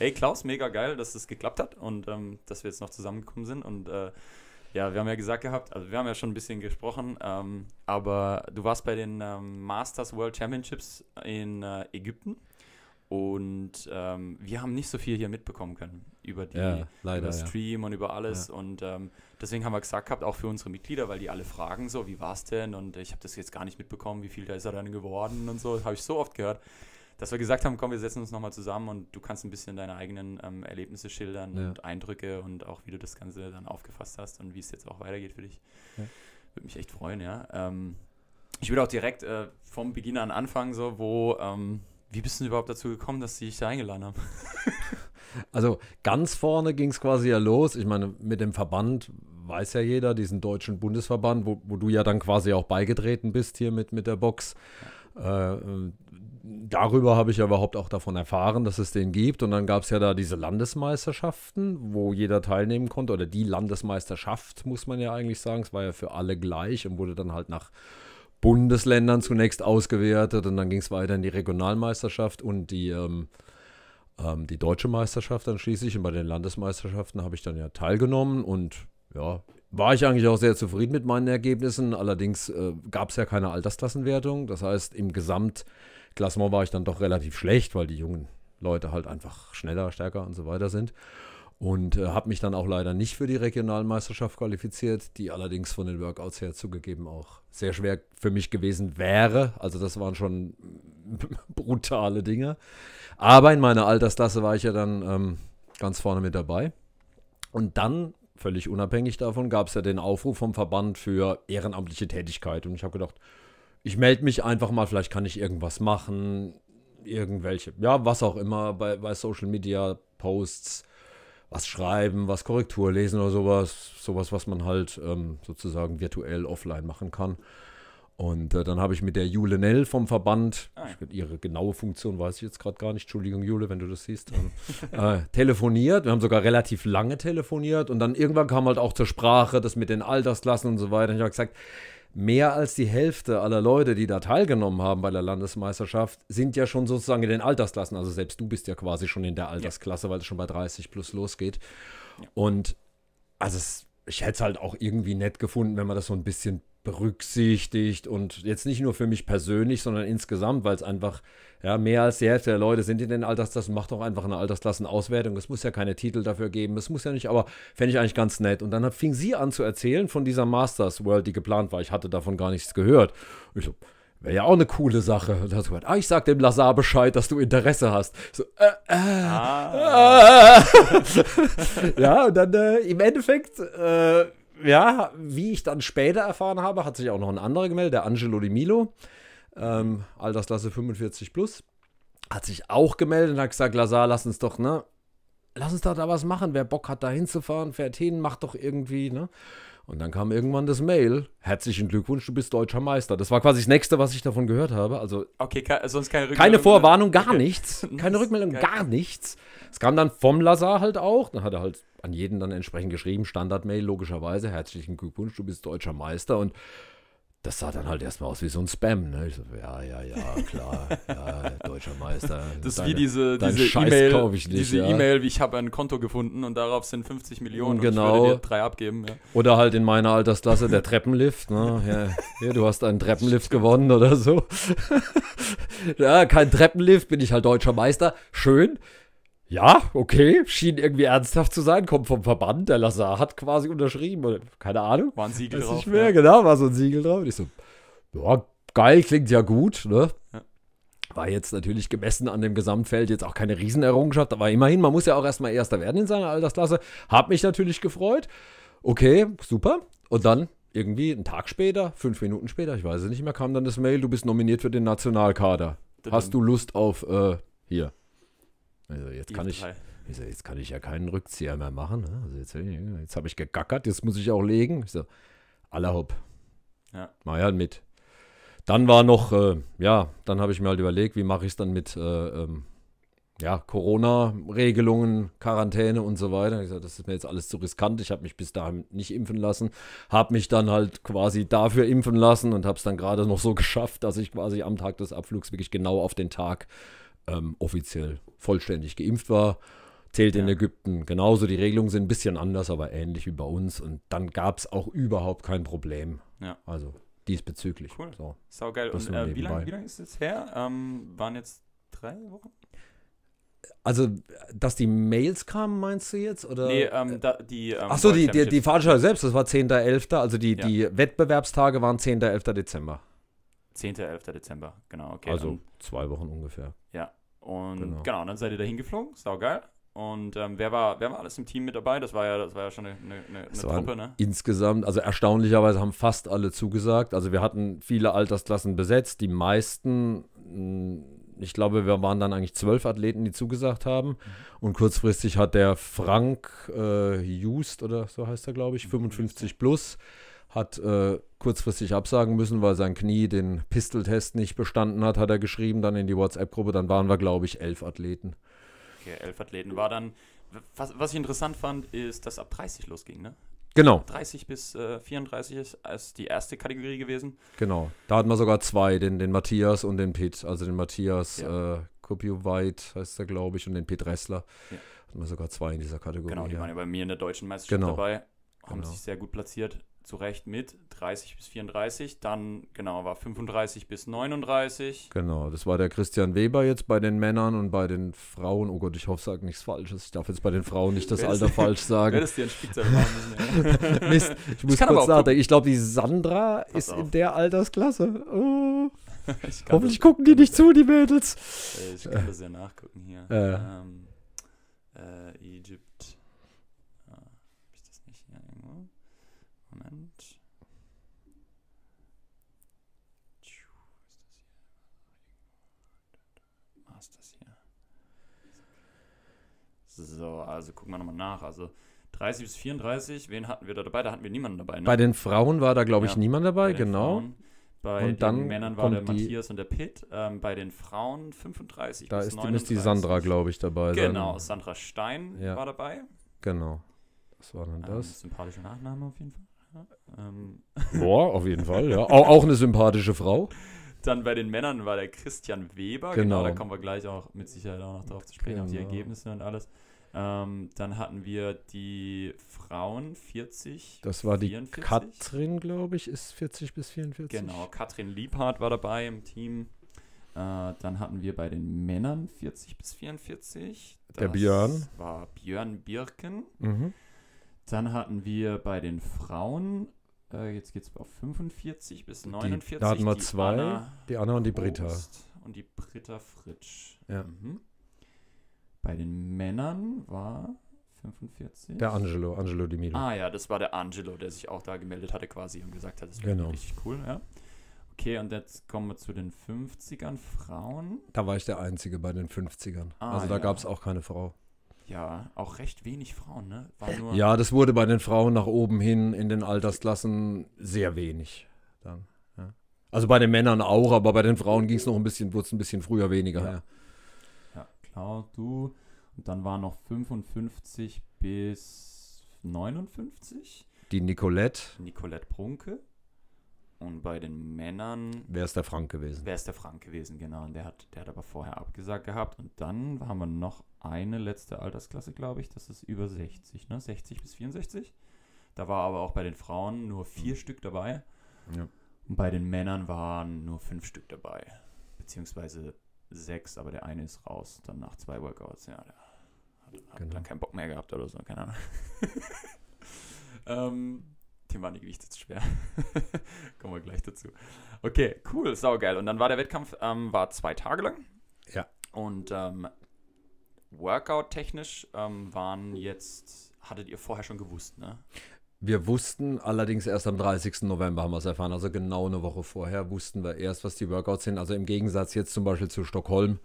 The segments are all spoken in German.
Hey Klaus, mega geil, dass das geklappt hat und ähm, dass wir jetzt noch zusammengekommen sind. Und äh, ja, wir haben ja gesagt gehabt, also wir haben ja schon ein bisschen gesprochen, ähm, aber du warst bei den ähm, Masters World Championships in äh, Ägypten. Und ähm, wir haben nicht so viel hier mitbekommen können über die ja, leider, über Stream ja. und über alles. Ja. Und ähm, deswegen haben wir gesagt gehabt, auch für unsere Mitglieder, weil die alle fragen so, wie war es denn? Und ich habe das jetzt gar nicht mitbekommen, wie viel da ist er dann geworden und so. Habe ich so oft gehört dass wir gesagt haben, komm, wir setzen uns nochmal zusammen und du kannst ein bisschen deine eigenen ähm, Erlebnisse schildern ja. und Eindrücke und auch, wie du das Ganze dann aufgefasst hast und wie es jetzt auch weitergeht für dich. Ja. Würde mich echt freuen, ja. Ähm, ich würde auch direkt äh, vom Beginn an anfangen, so, wo, ähm, wie bist du überhaupt dazu gekommen, dass sie dich da eingeladen haben? also ganz vorne ging es quasi ja los. Ich meine, mit dem Verband weiß ja jeder, diesen deutschen Bundesverband, wo, wo du ja dann quasi auch beigetreten bist hier mit, mit der Box. Ja. Äh, ähm, darüber habe ich ja überhaupt auch davon erfahren, dass es den gibt. Und dann gab es ja da diese Landesmeisterschaften, wo jeder teilnehmen konnte. Oder die Landesmeisterschaft, muss man ja eigentlich sagen. Es war ja für alle gleich und wurde dann halt nach Bundesländern zunächst ausgewertet. Und dann ging es weiter in die Regionalmeisterschaft und die, ähm, ähm, die deutsche Meisterschaft dann schließlich. Und bei den Landesmeisterschaften habe ich dann ja teilgenommen und ja, war ich eigentlich auch sehr zufrieden mit meinen Ergebnissen. Allerdings äh, gab es ja keine Altersklassenwertung. Das heißt, im Gesamt Klassement war ich dann doch relativ schlecht, weil die jungen Leute halt einfach schneller, stärker und so weiter sind. Und äh, habe mich dann auch leider nicht für die Regionalmeisterschaft qualifiziert, die allerdings von den Workouts her zugegeben auch sehr schwer für mich gewesen wäre. Also das waren schon brutale Dinge. Aber in meiner Altersklasse war ich ja dann ähm, ganz vorne mit dabei. Und dann, völlig unabhängig davon, gab es ja den Aufruf vom Verband für ehrenamtliche Tätigkeit. Und ich habe gedacht, ich melde mich einfach mal, vielleicht kann ich irgendwas machen, irgendwelche, ja, was auch immer, bei, bei Social Media Posts, was schreiben, was Korrektur lesen oder sowas, sowas, was man halt ähm, sozusagen virtuell offline machen kann. Und äh, dann habe ich mit der Jule Nell vom Verband, ah. ich, ihre genaue Funktion weiß ich jetzt gerade gar nicht, Entschuldigung Jule, wenn du das siehst, ähm, äh, telefoniert. Wir haben sogar relativ lange telefoniert und dann irgendwann kam halt auch zur Sprache das mit den Altersklassen und so weiter. Und ich habe gesagt, mehr als die Hälfte aller Leute, die da teilgenommen haben bei der Landesmeisterschaft, sind ja schon sozusagen in den Altersklassen. Also selbst du bist ja quasi schon in der Altersklasse, ja. weil es schon bei 30 plus losgeht. Ja. Und also es, ich hätte es halt auch irgendwie nett gefunden, wenn man das so ein bisschen berücksichtigt und jetzt nicht nur für mich persönlich, sondern insgesamt, weil es einfach ja, mehr als die Hälfte der Leute sind in den Altersklassen, macht doch einfach eine Altersklassenauswertung. Es muss ja keine Titel dafür geben, es muss ja nicht, aber fände ich eigentlich ganz nett. Und dann hat, fing sie an zu erzählen von dieser Masters World, die geplant war. Ich hatte davon gar nichts gehört. Ich so, wäre ja auch eine coole Sache. Und dann hat sie gesagt, ah, ich sag dem Lazar Bescheid, dass du Interesse hast. So, äh, äh, ah. äh. ja, und dann äh, im Endeffekt, äh, ja, wie ich dann später erfahren habe, hat sich auch noch ein anderer gemeldet, der Angelo Di Milo, ähm, Altersklasse 45 plus, hat sich auch gemeldet und hat gesagt, Lazar, lass uns doch, ne, lass uns doch da was machen. Wer Bock hat, da hinzufahren, fährt hin, macht doch irgendwie, ne. Und dann kam irgendwann das Mail. Herzlichen Glückwunsch, du bist deutscher Meister. Das war quasi das Nächste, was ich davon gehört habe. Also okay, sonst keine Rückmeldung. Keine Vorwarnung, gar okay. nichts. Keine Rückmeldung, gar nichts. Es kam dann vom Lazar halt auch. Dann hat er halt an jeden dann entsprechend geschrieben, Standard-Mail, logischerweise. Herzlichen Glückwunsch, du bist deutscher Meister. Und das sah dann halt erstmal aus wie so ein Spam. Ne? Ich so, ja, ja, ja, klar, ja, deutscher Meister. Das ist wie diese E-Mail, ja. e wie ich habe ein Konto gefunden und darauf sind 50 Millionen genau. und ich genau. würde dir drei abgeben. Ja. Oder halt in meiner Altersklasse der Treppenlift. Ne? Ja, du hast einen Treppenlift gewonnen oder so. ja, kein Treppenlift, bin ich halt deutscher Meister. Schön ja, okay, schien irgendwie ernsthaft zu sein, kommt vom Verband, der Lazar hat quasi unterschrieben, oder, keine Ahnung. War ein Siegel drauf. Nicht mehr, ja. genau, war so ein Siegel drauf. Und ich so, ja, geil, klingt ja gut, ne? Ja. War jetzt natürlich gemessen an dem Gesamtfeld jetzt auch keine Riesenerrungenschaft, aber immerhin, man muss ja auch erstmal Erster werden in seiner Altersklasse. Hab mich natürlich gefreut. Okay, super. Und dann irgendwie einen Tag später, fünf Minuten später, ich weiß es nicht mehr, kam dann das Mail, du bist nominiert für den Nationalkader. Hast du Lust auf, äh, hier, also jetzt kann, ich, ich so, also jetzt kann ich ja keinen Rückzieher mehr machen. Ne? Also jetzt, jetzt habe ich gegackert, jetzt muss ich auch legen. Ich so, aller hopp. Ja. Mach ja halt mit. Dann war noch, äh, ja, dann habe ich mir halt überlegt, wie mache ich es dann mit äh, ähm, ja, Corona-Regelungen, Quarantäne und so weiter. Ich sage, das ist mir jetzt alles zu riskant. Ich habe mich bis dahin nicht impfen lassen, habe mich dann halt quasi dafür impfen lassen und habe es dann gerade noch so geschafft, dass ich quasi am Tag des Abflugs wirklich genau auf den Tag ähm, offiziell vollständig geimpft war. Zählt in Ägypten genauso. Die Regelungen sind ein bisschen anders, aber ähnlich wie bei uns. Und dann gab es auch überhaupt kein Problem. Ja. Also diesbezüglich. Cool. So. Saugeil. Und äh, wie lange lang ist es her? Ähm, waren jetzt drei Wochen? Also, dass die Mails kamen, meinst du jetzt? Oder? Nee, ähm, da, die. Ähm, Achso, die, die, die Veranstaltung selbst, das war 10.11. Also, die, ja. die Wettbewerbstage waren 10.11. Dezember. 10.11. Dezember, genau, okay. Also, zwei Wochen ungefähr. Ja, und genau, genau und dann seid ihr da hingeflogen, saugeil. Und ähm, wer, war, wer war alles im Team mit dabei? Das war ja, das war ja schon eine, eine, eine Truppe, ne? Insgesamt, also erstaunlicherweise haben fast alle zugesagt. Also wir hatten viele Altersklassen besetzt, die meisten, hm, ich glaube, wir waren dann eigentlich zwölf Athleten, die zugesagt haben. Mhm. Und kurzfristig hat der Frank äh, Just oder so heißt er, glaube ich, 55 mhm. plus. Mhm hat äh, kurzfristig absagen müssen, weil sein Knie den Pistoltest nicht bestanden hat, hat er geschrieben, dann in die WhatsApp-Gruppe. Dann waren wir, glaube ich, elf Athleten. Okay, elf Athleten war dann. Was, was ich interessant fand, ist, dass ab 30 losging, ne? Genau. 30 bis äh, 34 ist, ist die erste Kategorie gewesen. Genau. Da hatten wir sogar zwei, den, den Matthias und den Pitt. Also den Matthias ja. äh, White heißt er, glaube ich, und den Pitt Ressler. Ja. Hatten wir sogar zwei in dieser Kategorie. Genau, die waren ja bei mir in der deutschen Meisterschaft genau. dabei. Haben genau. sich sehr gut platziert zu Recht mit 30 bis 34, dann genau war 35 bis 39. Genau, das war der Christian Weber jetzt bei den Männern und bei den Frauen. Oh Gott, ich hoffe, ich sage nichts Falsches. Ich darf jetzt bei den Frauen nicht das Alter falsch sagen. Mist, ich muss ich kurz nachdenken. Ich glaube, die Sandra Pass ist auf. in der Altersklasse. Oh. Hoffentlich das, gucken die nicht zu, die Mädels. Ich kann das ja nachgucken hier. Äh. Ähm, äh, Egypt. So, also gucken wir nochmal nach. Also 30 bis 34, wen hatten wir da dabei? Da hatten wir niemanden dabei. Ne? Bei den Frauen war da, glaube ich, ja, niemand dabei, bei genau. Frauen. Bei und den Männern war der Matthias und der Pitt. Ähm, bei den Frauen 35 da bis ist, 39. die Sandra, glaube ich, dabei. Genau, dann. Sandra Stein ja. war dabei. Genau. Was war denn ähm, das. Ähm, sympathischer Nachname auf jeden Fall. Ähm. Boah, auf jeden Fall, ja. auch, auch eine sympathische Frau. Dann bei den Männern war der Christian Weber. Genau. genau. da kommen wir gleich auch mit Sicherheit auch noch drauf zu sprechen, genau. auf die Ergebnisse und alles. Ähm, dann hatten wir die Frauen 40. Das war 44. die Katrin, glaube ich, ist 40 bis 44. Genau, Katrin Liebhardt war dabei im Team. Äh, dann hatten wir bei den Männern 40 bis 44. Das Der Björn. war Björn Birken. Mhm. Dann hatten wir bei den Frauen, äh, jetzt geht es auf 45 bis 49. Die, da hatten wir die zwei, Anna die Anna und die Britta. und die Britta Fritsch. Ja. Mhm. Bei den Männern war 45. Der Angelo, Angelo Di Milo. Ah ja, das war der Angelo, der sich auch da gemeldet hatte quasi und gesagt hat, das wäre genau. richtig cool, ja. Okay, und jetzt kommen wir zu den 50ern Frauen. Da war ich der Einzige bei den 50ern. Ah, also da ja. gab es auch keine Frau. Ja, auch recht wenig Frauen, ne? ja, das wurde bei den Frauen nach oben hin in den Altersklassen sehr wenig. Dann, ja. Also bei den Männern auch, aber bei den Frauen ging es noch ein bisschen, wurde es ein bisschen früher weniger. Ja. Genau, du. Und dann waren noch 55 bis 59. Die Nicolette. Nicolette Brunke. Und bei den Männern. Wer ist der Frank gewesen? Wer ist der Frank gewesen, genau. Und der hat, der hat aber vorher abgesagt gehabt. Und dann haben wir noch eine letzte Altersklasse, glaube ich. Das ist über 60, ne? 60 bis 64. Da war aber auch bei den Frauen nur vier mhm. Stück dabei. Ja. Und bei den Männern waren nur fünf Stück dabei. Beziehungsweise sechs, aber der eine ist raus, dann nach zwei Workouts, ja, der hat, hat genau. dann keinen Bock mehr gehabt oder so, keine Ahnung. ähm, dem waren die Gewichte zu schwer. Kommen wir gleich dazu. Okay, cool, saugeil. Und dann war der Wettkampf, ähm, war zwei Tage lang. Ja. Und ähm, Workout-technisch ähm, waren jetzt, hattet ihr vorher schon gewusst, ne? Wir wussten allerdings erst am 30. November haben wir es erfahren, also genau eine Woche vorher wussten wir erst, was die Workouts sind. Also im Gegensatz jetzt zum Beispiel zu Stockholm,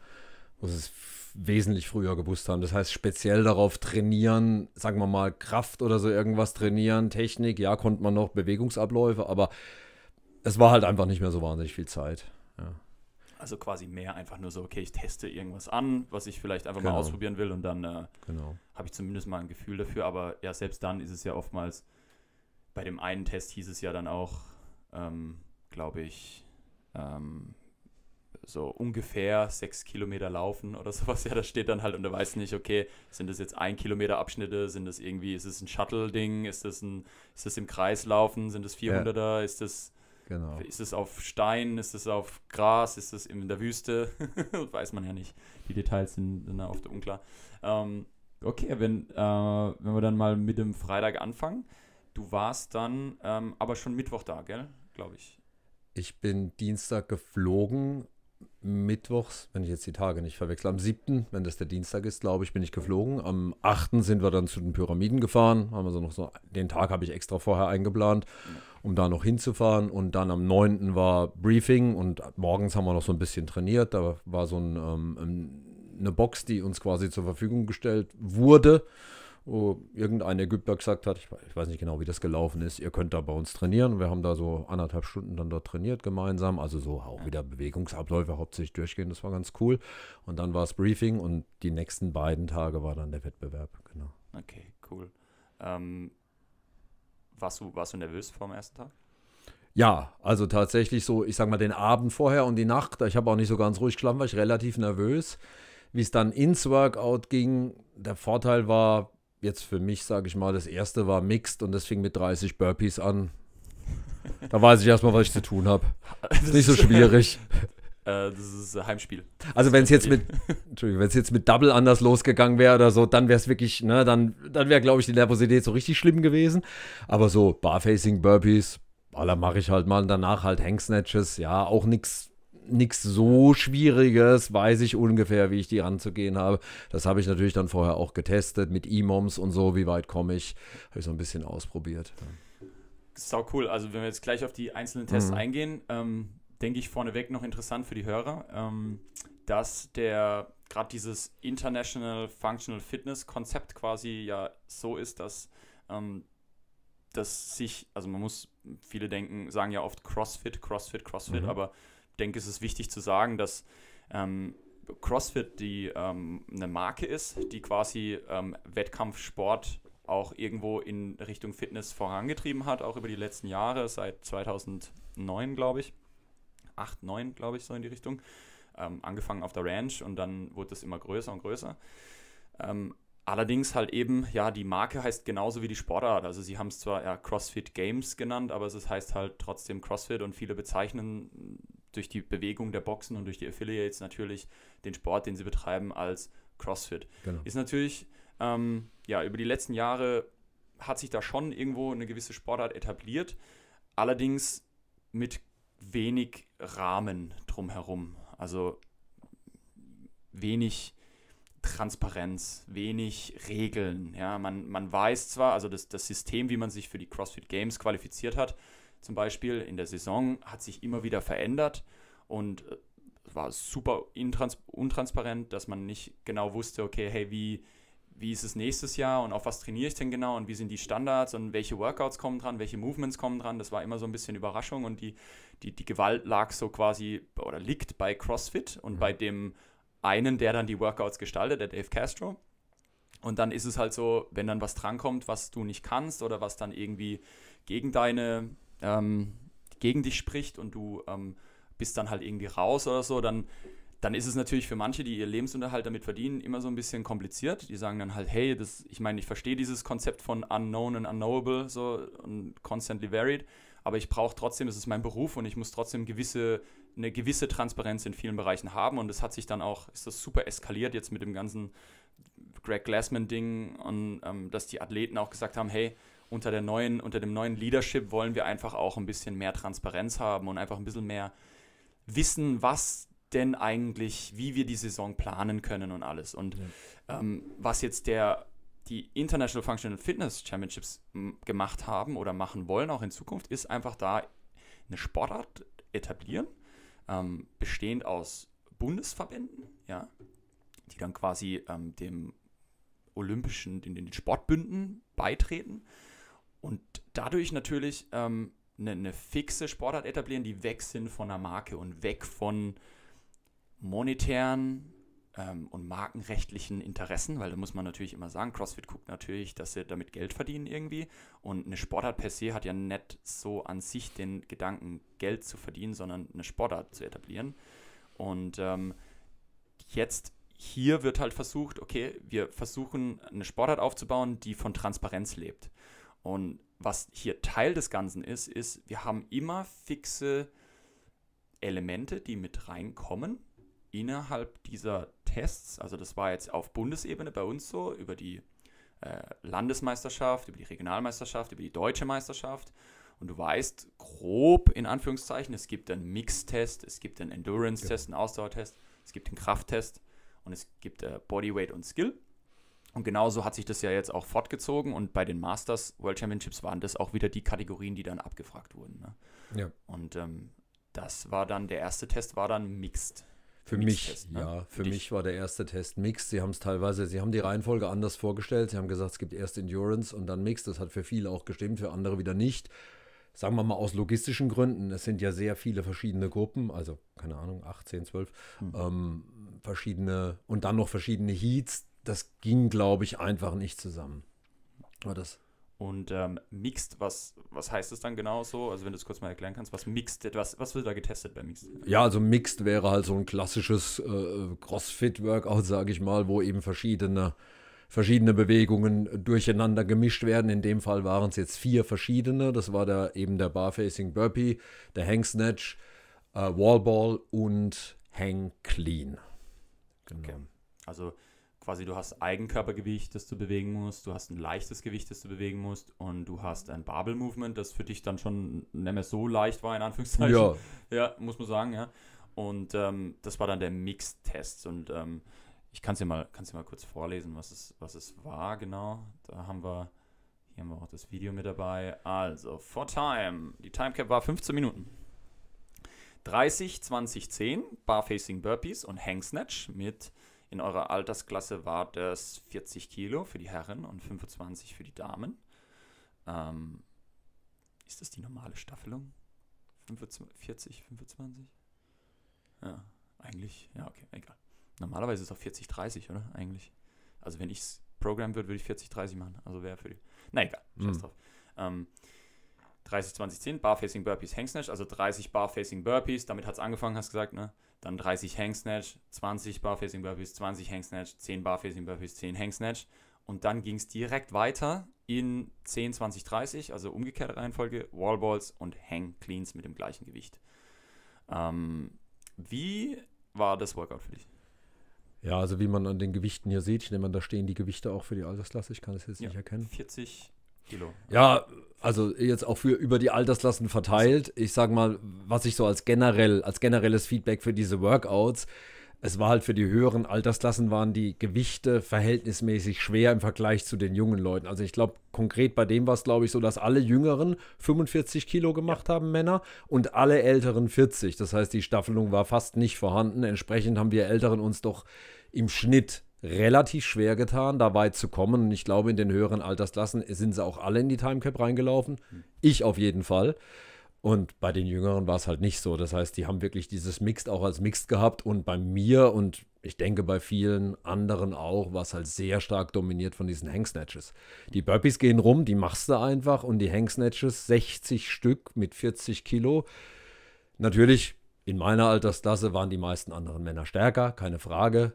wo sie es wesentlich früher gewusst haben. Das heißt, speziell darauf trainieren, sagen wir mal, Kraft oder so irgendwas trainieren, Technik, ja, konnte man noch, Bewegungsabläufe, aber es war halt einfach nicht mehr so wahnsinnig viel Zeit. Ja. Also quasi mehr einfach nur so, okay, ich teste irgendwas an, was ich vielleicht einfach genau. mal ausprobieren will und dann äh, genau. habe ich zumindest mal ein Gefühl dafür. Aber ja, selbst dann ist es ja oftmals bei dem einen Test hieß es ja dann auch, ähm, glaube ich, ähm, so ungefähr sechs Kilometer laufen oder sowas. Ja, das steht dann halt und du weißt nicht, okay, sind das jetzt ein Kilometer Abschnitte, sind das irgendwie, ist es ein Shuttle-Ding, ist das ein, ist das im Kreis laufen, sind das 400er, ja. ist das, genau. ist es auf Stein, ist es auf Gras, ist es in der Wüste, weiß man ja nicht. Die Details sind, da oft unklar. Ähm, okay, wenn, äh, wenn wir dann mal mit dem Freitag anfangen, Du warst dann ähm, aber schon Mittwoch da, gell? Glaube ich. Ich bin Dienstag geflogen. Mittwochs, wenn ich jetzt die Tage nicht verwechsel, am 7., wenn das der Dienstag ist, glaube ich, bin ich geflogen. Am 8. sind wir dann zu den Pyramiden gefahren. Haben also noch so, den Tag habe ich extra vorher eingeplant, um da noch hinzufahren. Und dann am 9. war Briefing und morgens haben wir noch so ein bisschen trainiert. Da war so ein, ähm, ähm eine Box, die uns quasi zur Verfügung gestellt wurde wo irgendein Ägypter gesagt hat, ich, weiß nicht genau, wie das gelaufen ist, ihr könnt da bei uns trainieren. Wir haben da so anderthalb Stunden dann dort trainiert gemeinsam, also so auch wieder Bewegungsabläufe hauptsächlich durchgehen, das war ganz cool. Und dann war es Briefing und die nächsten beiden Tage war dann der Wettbewerb, genau. Okay, cool. Ähm, warst, du, warst du nervös vorm ersten Tag? Ja, also tatsächlich so, ich sag mal, den Abend vorher und die Nacht. Ich habe auch nicht so ganz ruhig geschlafen, war ich relativ nervös. Wie es dann ins Workout ging, der Vorteil war, jetzt für mich, sage ich mal, das erste war Mixed und das fing mit 30 Burpees an. Da weiß ich erstmal, was ich zu tun habe. Ist nicht so schwierig. Äh, das ist äh, Heimspiel. Also wenn es jetzt mit, Entschuldigung, wenn es jetzt mit Double anders losgegangen wäre oder so, dann wäre es wirklich, ne, dann, dann wäre, glaube ich, die Nervosität so richtig schlimm gewesen. Aber so Barfacing Burpees, aller mache ich halt mal. Und danach halt Hang Snatches, ja, auch nichts nichts so Schwieriges, weiß ich ungefähr, wie ich die ranzugehen habe. Das habe ich natürlich dann vorher auch getestet mit E-Moms und so, wie weit komme ich, habe ich so ein bisschen ausprobiert. Sau cool. Also wenn wir jetzt gleich auf die einzelnen Tests mhm. eingehen, ähm, denke ich vorneweg noch interessant für die Hörer, ähm, dass der gerade dieses International Functional Fitness Konzept quasi ja so ist, dass ähm, das sich, also man muss, viele denken, sagen ja oft CrossFit, CrossFit, CrossFit, mhm. aber denke, es ist wichtig zu sagen, dass ähm, CrossFit die ähm, eine Marke ist, die quasi ähm, Wettkampfsport auch irgendwo in Richtung Fitness vorangetrieben hat, auch über die letzten Jahre, seit 2009, glaube ich. 8, 9, glaube ich, so in die Richtung. Ähm, angefangen auf der Ranch und dann wurde es immer größer und größer. Ähm, allerdings halt eben, ja, die Marke heißt genauso wie die Sportart. Also sie haben es zwar ja, CrossFit Games genannt, aber es heißt halt trotzdem CrossFit und viele bezeichnen durch die Bewegung der Boxen und durch die Affiliates natürlich den Sport, den sie betreiben, als CrossFit. Genau. Ist natürlich, ähm, ja, über die letzten Jahre hat sich da schon irgendwo eine gewisse Sportart etabliert, allerdings mit wenig Rahmen drumherum. Also wenig Transparenz, wenig Regeln. Ja, man, man weiß zwar, also das, das System, wie man sich für die CrossFit Games qualifiziert hat, zum Beispiel in der Saison hat sich immer wieder verändert und äh, war super untransparent, dass man nicht genau wusste, okay, hey, wie, wie ist es nächstes Jahr und auf was trainiere ich denn genau und wie sind die Standards und welche Workouts kommen dran, welche Movements kommen dran. Das war immer so ein bisschen Überraschung und die, die, die Gewalt lag so quasi oder liegt bei CrossFit und mhm. bei dem einen, der dann die Workouts gestaltet, der Dave Castro. Und dann ist es halt so, wenn dann was drankommt, was du nicht kannst oder was dann irgendwie gegen deine ähm, gegen dich spricht und du ähm, bist dann halt irgendwie raus oder so, dann, dann ist es natürlich für manche, die ihr Lebensunterhalt damit verdienen, immer so ein bisschen kompliziert. Die sagen dann halt, hey, das, ich meine, ich verstehe dieses Konzept von unknown and unknowable so und constantly varied, aber ich brauche trotzdem, es ist mein Beruf und ich muss trotzdem gewisse, eine gewisse Transparenz in vielen Bereichen haben und es hat sich dann auch, ist das super eskaliert jetzt mit dem ganzen Greg Glassman-Ding und ähm, dass die Athleten auch gesagt haben, hey, unter, der neuen, unter dem neuen Leadership wollen wir einfach auch ein bisschen mehr Transparenz haben und einfach ein bisschen mehr wissen, was denn eigentlich, wie wir die Saison planen können und alles. Und ja. ähm, was jetzt der, die International Functional Fitness Championships gemacht haben oder machen wollen, auch in Zukunft, ist einfach da eine Sportart etablieren, ähm, bestehend aus Bundesverbänden, ja, die dann quasi ähm, dem Olympischen, in den Sportbünden beitreten und dadurch natürlich ähm, eine, eine fixe Sportart etablieren, die weg sind von der Marke und weg von monetären ähm, und markenrechtlichen Interessen, weil da muss man natürlich immer sagen, CrossFit guckt natürlich, dass sie damit Geld verdienen irgendwie und eine Sportart per se hat ja nicht so an sich den Gedanken, Geld zu verdienen, sondern eine Sportart zu etablieren. Und ähm, jetzt hier wird halt versucht, okay, wir versuchen eine Sportart aufzubauen, die von Transparenz lebt. Und was hier Teil des Ganzen ist, ist, wir haben immer fixe Elemente, die mit reinkommen innerhalb dieser Tests. Also das war jetzt auf Bundesebene bei uns so, über die äh, Landesmeisterschaft, über die Regionalmeisterschaft, über die deutsche Meisterschaft. Und du weißt grob in Anführungszeichen, es gibt einen Mix-Test, es gibt einen Endurance-Test, genau. einen Ausdauertest, es gibt einen Krafttest und es gibt äh, Bodyweight und Skill. Und genauso hat sich das ja jetzt auch fortgezogen und bei den Masters World Championships waren das auch wieder die Kategorien, die dann abgefragt wurden. Ne? Ja. Und ähm, das war dann, der erste Test war dann Mixed. Für Mixed mich, Test, ne? ja, für, für mich war der erste Test Mixed. Sie haben es teilweise, sie haben die Reihenfolge anders vorgestellt. Sie haben gesagt, es gibt erst Endurance und dann Mixed. Das hat für viele auch gestimmt, für andere wieder nicht sagen wir mal aus logistischen Gründen, es sind ja sehr viele verschiedene Gruppen, also keine Ahnung, 18, 12, mhm. ähm, verschiedene und dann noch verschiedene Heats, das ging, glaube ich, einfach nicht zusammen. War das. Und ähm, Mixed, was, was heißt es dann genau so? Also wenn du es kurz mal erklären kannst, was Mixed, was, was wird da getestet bei Mixed? Ja, also Mixed wäre halt so ein klassisches äh, CrossFit-Workout, sage ich mal, wo eben verschiedene, verschiedene Bewegungen durcheinander gemischt werden. In dem Fall waren es jetzt vier verschiedene. Das war da eben der Barfacing Burpee, der Hang Snatch, äh, Wallball und Hang Clean. Genau. Okay. Also quasi du hast Eigenkörpergewicht, das du bewegen musst, du hast ein leichtes Gewicht, das du bewegen musst und du hast ein Barbel Movement, das für dich dann schon nicht mehr so leicht war in Anführungszeichen. Ja, ja muss man sagen, ja. Und ähm, das war dann der Mix-Test und ähm, ich kann es dir mal, kann's dir mal kurz vorlesen, was es, was es war genau. Da haben wir hier haben wir auch das Video mit dabei. Also, for time. Die Timecap war 15 Minuten. 30, 20, 10, Bar Facing Burpees und Hang Snatch mit in eurer Altersklasse war das 40 Kilo für die Herren und 25 für die Damen. Ähm, ist das die normale Staffelung? 40, 25? Ja, eigentlich, ja, okay, egal. Normalerweise ist es auch 40, 30, oder? Eigentlich. Also, wenn ich es programmen würde, würde ich 40, 30 machen. Also, wäre für die. Na egal, scheiß mhm. drauf. Ähm, 30, 20, 10, Barfacing Burpees, Hang also 30 Barfacing Burpees. Damit hat es angefangen, hast gesagt, ne? dann 30 Hang Snatch, 20 Bar Facing Burpees, 20 Hang Snatch, 10 Bar Facing Burpees, 10 Hang Snatch. Und dann ging es direkt weiter in 10, 20, 30, also umgekehrte Reihenfolge, Wallballs und Hang Cleans mit dem gleichen Gewicht. Ähm, wie war das Workout für dich? Ja, also wie man an den Gewichten hier sieht, ich nehme an, da stehen die Gewichte auch für die Altersklasse, ich kann es jetzt ja, nicht erkennen. 40, Kilo. Ja, also jetzt auch für über die Altersklassen verteilt. Ich sage mal, was ich so als generell, als generelles Feedback für diese Workouts, es war halt für die höheren Altersklassen waren die Gewichte verhältnismäßig schwer im Vergleich zu den jungen Leuten. Also ich glaube, konkret bei dem war es, glaube ich, so, dass alle Jüngeren 45 Kilo gemacht haben, Männer, und alle Älteren 40. Das heißt, die Staffelung war fast nicht vorhanden. Entsprechend haben wir Älteren uns doch im Schnitt relativ schwer getan, da weit zu kommen. Und ich glaube, in den höheren Altersklassen sind sie auch alle in die Timecap reingelaufen. Hm. Ich auf jeden Fall. Und bei den Jüngeren war es halt nicht so. Das heißt, die haben wirklich dieses Mixed auch als Mixed gehabt. Und bei mir und ich denke bei vielen anderen auch, war es halt sehr stark dominiert von diesen Hang Snatches. Die Burpees gehen rum, die machst du einfach. Und die Hang Snatches, 60 Stück mit 40 Kilo. Natürlich, in meiner Altersklasse waren die meisten anderen Männer stärker, keine Frage.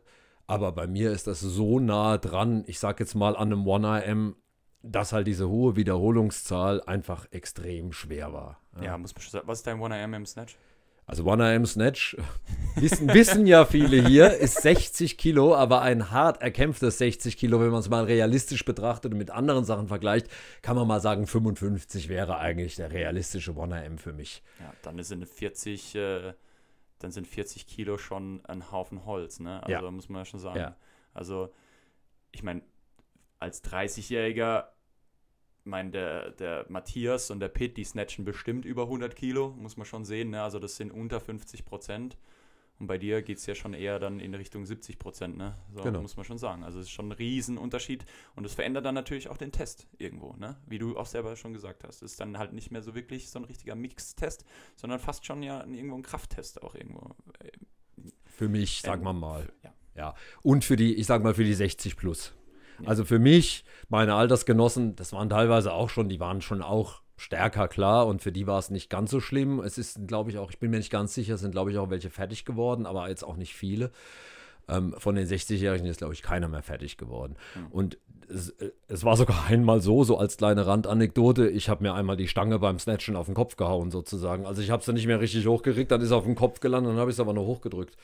Aber bei mir ist das so nah dran, ich sag jetzt mal an einem 1 am dass halt diese hohe Wiederholungszahl einfach extrem schwer war. Ja, ja muss man schon sagen. Was ist dein 1 am im Snatch? Also 1 am Snatch, wissen, wissen ja viele hier, ist 60 Kilo, aber ein hart erkämpftes 60 Kilo, wenn man es mal realistisch betrachtet und mit anderen Sachen vergleicht, kann man mal sagen, 55 wäre eigentlich der realistische 1 am für mich. Ja, dann ist eine 40 äh, dann sind 40 Kilo schon ein Haufen Holz, ne? Also ja. muss man ja schon sagen. Ja. Also, ich meine, als 30-Jähriger, meine, der, der Matthias und der Pitt, die snatchen bestimmt über 100 Kilo, muss man schon sehen, ne? Also das sind unter 50 Prozent. Und bei dir geht es ja schon eher dann in Richtung 70 Prozent, ne? So genau. muss man schon sagen. Also es ist schon ein Riesenunterschied. Und das verändert dann natürlich auch den Test irgendwo, ne? Wie du auch selber schon gesagt hast. Es ist dann halt nicht mehr so wirklich so ein richtiger Mix-Test, sondern fast schon ja irgendwo ein Krafttest auch irgendwo. Äh, für mich, sagen wir ähm, mal. Für, ja. ja. Und für die, ich sag mal, für die 60 plus. Ja. Also für mich, meine Altersgenossen, das waren teilweise auch schon, die waren schon auch stärker, klar. Und für die war es nicht ganz so schlimm. Es ist, glaube ich, auch, ich bin mir nicht ganz sicher, es sind, glaube ich, auch welche fertig geworden, aber jetzt auch nicht viele. Ähm, von den 60-Jährigen ist, glaube ich, keiner mehr fertig geworden. Mhm. Und es, äh, es, war sogar einmal so, so als kleine Randanekdote, ich habe mir einmal die Stange beim Snatchen auf den Kopf gehauen sozusagen. Also ich habe es dann nicht mehr richtig hochgeregt, dann ist er auf den Kopf gelandet, dann habe ich es aber nur hochgedrückt.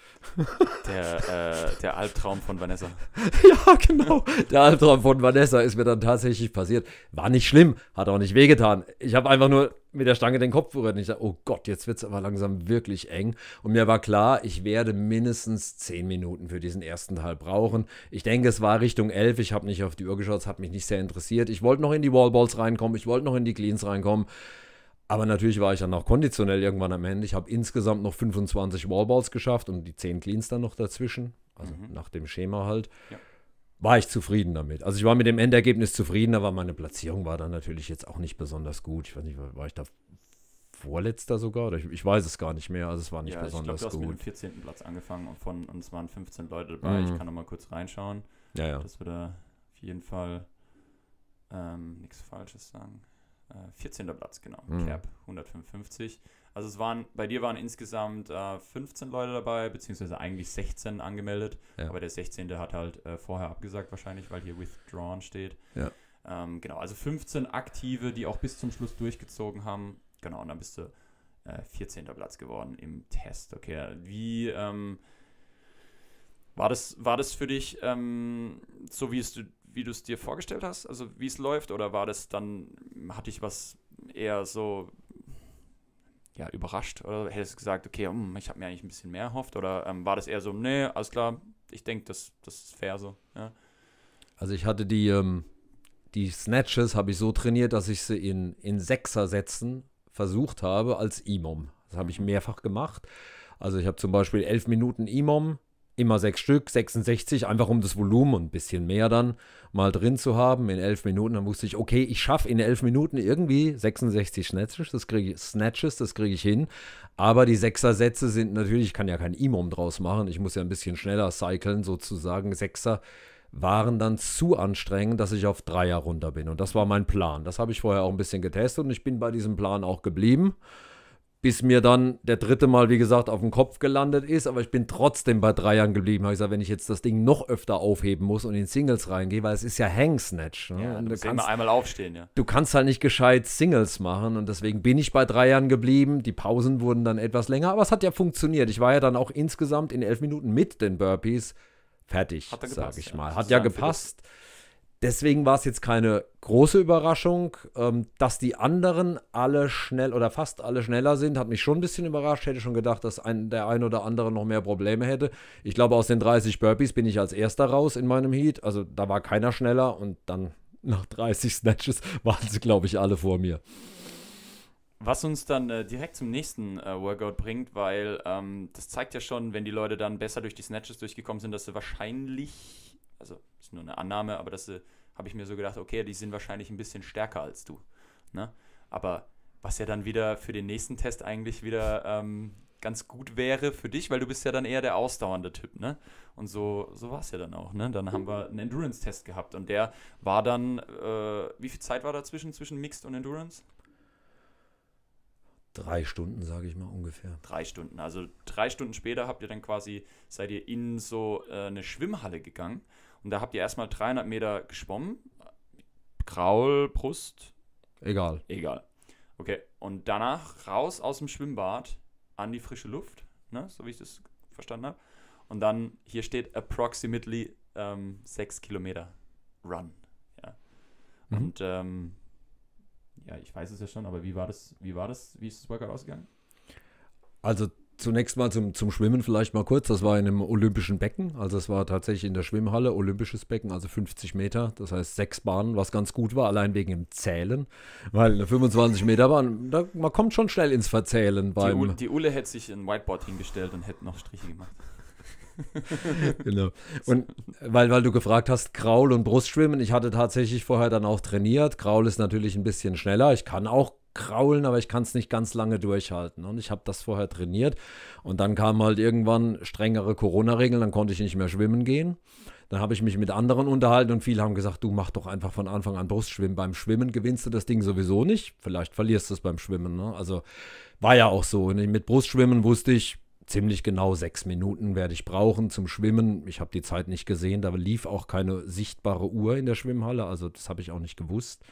Der, äh, der Albtraum von Vanessa. ja, genau. Der Albtraum von Vanessa ist mir dann tatsächlich passiert. War nicht schlimm, hat auch nicht wehgetan. Ich habe einfach nur mit der Stange den Kopf berührt. Und ich dachte, oh Gott, jetzt wird es aber langsam wirklich eng. Und mir war klar, ich werde mindestens zehn Minuten für diesen ersten Teil brauchen. Ich denke, es war Richtung elf. Ich habe nicht auf die Uhr es hat mich nicht sehr interessiert. Ich wollte noch in die Wallballs reinkommen, ich wollte noch in die Cleans reinkommen. Aber natürlich war ich dann auch konditionell irgendwann am Ende. Ich habe insgesamt noch 25 Wallballs geschafft und die 10 Cleans dann noch dazwischen. Also mhm. nach dem Schema halt. Ja. War ich zufrieden damit. Also ich war mit dem Endergebnis zufrieden, aber meine Platzierung war dann natürlich jetzt auch nicht besonders gut. Ich weiß nicht, war ich da vorletzter sogar? Oder ich, ich weiß es gar nicht mehr. Also es war nicht ja, besonders ich glaub, du gut. Ich habe mit dem 14. Platz angefangen und, von, und es waren 15 Leute dabei. Mhm. Ich kann noch mal kurz reinschauen. Ja, ja. Dass wir da jeden Fall ähm, nichts Falsches sagen. Äh, 14. Platz, genau. Mhm. Cap 155. Also es waren, bei dir waren insgesamt äh, 15 Leute dabei, beziehungsweise eigentlich 16 angemeldet. Ja. Aber der 16. hat halt äh, vorher abgesagt wahrscheinlich, weil hier withdrawn steht. Ja. Ähm, genau, also 15 Aktive, die auch bis zum Schluss durchgezogen haben. Genau, und dann bist du äh, 14. Platz geworden im Test. Okay, wie ähm, war, das, war das für dich ähm, so, wie es du wie du es dir vorgestellt hast? Also wie es läuft? Oder war das dann, hatte ich was eher so ja, überrascht? Oder hättest du gesagt, okay, hm, ich habe mir eigentlich ein bisschen mehr erhofft? Oder ähm, war das eher so, nee, alles klar, ich denke, das, das ist fair so? Ja? Also ich hatte die, ähm, die Snatches habe ich so trainiert, dass ich sie in, in Sechser-Sätzen versucht habe als Imom. Das habe ich mhm. mehrfach gemacht. Also ich habe zum Beispiel elf Minuten Imom, immer sechs Stück, 66, einfach um das Volumen und ein bisschen mehr dann mal drin zu haben in elf Minuten. Dann wusste ich, okay, ich schaffe in elf Minuten irgendwie 66 Snatches, das kriege ich, Snatches, ich hin. Aber die Sechser-Sätze sind natürlich, ich kann ja kein Imum draus machen, ich muss ja ein bisschen schneller cyclen sozusagen. Sechser waren dann zu anstrengend, dass ich auf Dreier runter bin. Und das war mein Plan. Das habe ich vorher auch ein bisschen getestet und ich bin bei diesem Plan auch geblieben bis mir dann der dritte Mal, wie gesagt, auf den Kopf gelandet ist. Aber ich bin trotzdem bei drei Jahren geblieben. Habe ich gesagt, wenn ich jetzt das Ding noch öfter aufheben muss und in Singles reingehe, weil es ist ja Hang Snatch. Ne? Ja, du, kannst einmal aufstehen, ja. Du kannst halt nicht gescheit Singles machen und deswegen bin ich bei drei Jahren geblieben. Die Pausen wurden dann etwas länger, aber es hat ja funktioniert. Ich war ja dann auch insgesamt in elf Minuten mit den Burpees fertig, sage ich mal. Hat ja gepasst. Philipp. Deswegen war es jetzt keine große Überraschung. Ähm, dass die anderen alle schnell oder fast alle schneller sind, hat mich schon ein bisschen überrascht. Hätte schon gedacht, dass ein, der ein oder andere noch mehr Probleme hätte. Ich glaube, aus den 30 Burpees bin ich als erster raus in meinem Heat. Also da war keiner schneller und dann nach 30 Snatches waren sie, glaube ich, alle vor mir. Was uns dann äh, direkt zum nächsten äh, Workout bringt, weil ähm, das zeigt ja schon, wenn die Leute dann besser durch die Snatches durchgekommen sind, dass sie wahrscheinlich, also ist nur eine Annahme, aber dass sie habe ich mir so gedacht, okay, die sind wahrscheinlich ein bisschen stärker als du. Ne? Aber was ja dann wieder für den nächsten Test eigentlich wieder ähm, ganz gut wäre für dich, weil du bist ja dann eher der ausdauernde Typ, ne? Und so, so war es ja dann auch, ne? Dann haben wir einen Endurance-Test gehabt und der war dann, äh, wie viel Zeit war dazwischen, zwischen Mixed und Endurance? Drei Stunden, sage ich mal ungefähr. Drei Stunden. Also drei Stunden später habt ihr dann quasi, seid ihr in so äh, eine Schwimmhalle gegangen und da habt ihr erstmal 300 Meter geschwommen. Kraul, Brust. Egal. Egal. Okay. Und danach raus aus dem Schwimmbad an die frische Luft, ne? so wie ich das verstanden habe. Und dann hier steht approximately ähm, 6 Kilometer Run. Ja. Mhm. Und ähm, ja, ich weiß es ja schon, aber wie war das, wie war das, wie ist das Workout ausgegangen? Also zunächst mal zum, zum Schwimmen vielleicht mal kurz. Das war in einem olympischen Becken. Also es war tatsächlich in der Schwimmhalle, olympisches Becken, also 50 Meter. Das heißt sechs Bahnen, was ganz gut war, allein wegen dem Zählen. Weil eine 25 Meter Bahn, da, man kommt schon schnell ins Verzählen. Beim die, Ulle, die Ulle hätte sich ein Whiteboard hingestellt und hätte noch Striche gemacht. genau. Und weil, weil du gefragt hast, Kraul und Brustschwimmen, ich hatte tatsächlich vorher dann auch trainiert. Kraul ist natürlich ein bisschen schneller. Ich kann auch kraulen, aber ich kann es nicht ganz lange durchhalten. Und ich habe das vorher trainiert. Und dann kamen halt irgendwann strengere Corona-Regeln, dann konnte ich nicht mehr schwimmen gehen. Dann habe ich mich mit anderen unterhalten und viele haben gesagt, du mach doch einfach von Anfang an Brustschwimmen. Beim Schwimmen gewinnst du das Ding sowieso nicht. Vielleicht verlierst du es beim Schwimmen. Ne? Also war ja auch so. Und mit Brustschwimmen wusste ich, ziemlich genau sechs Minuten werde ich brauchen zum Schwimmen. Ich habe die Zeit nicht gesehen, da lief auch keine sichtbare Uhr in der Schwimmhalle, also das habe ich auch nicht gewusst.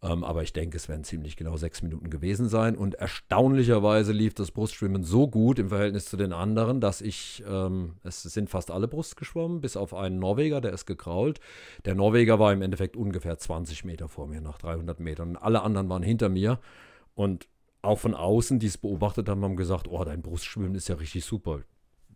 Ähm, aber ich denke, es werden ziemlich genau sechs Minuten gewesen sein. Und erstaunlicherweise lief das Brustschwimmen so gut im Verhältnis zu den anderen, dass ich, ähm, es sind fast alle Brust geschwommen, bis auf einen Norweger, der ist gekrault. Der Norweger war im Endeffekt ungefähr 20 Meter vor mir, nach 300 Metern. alle anderen waren hinter mir. Und auch von außen, die es beobachtet haben, haben gesagt, oh, dein Brustschwimmen ist ja richtig super.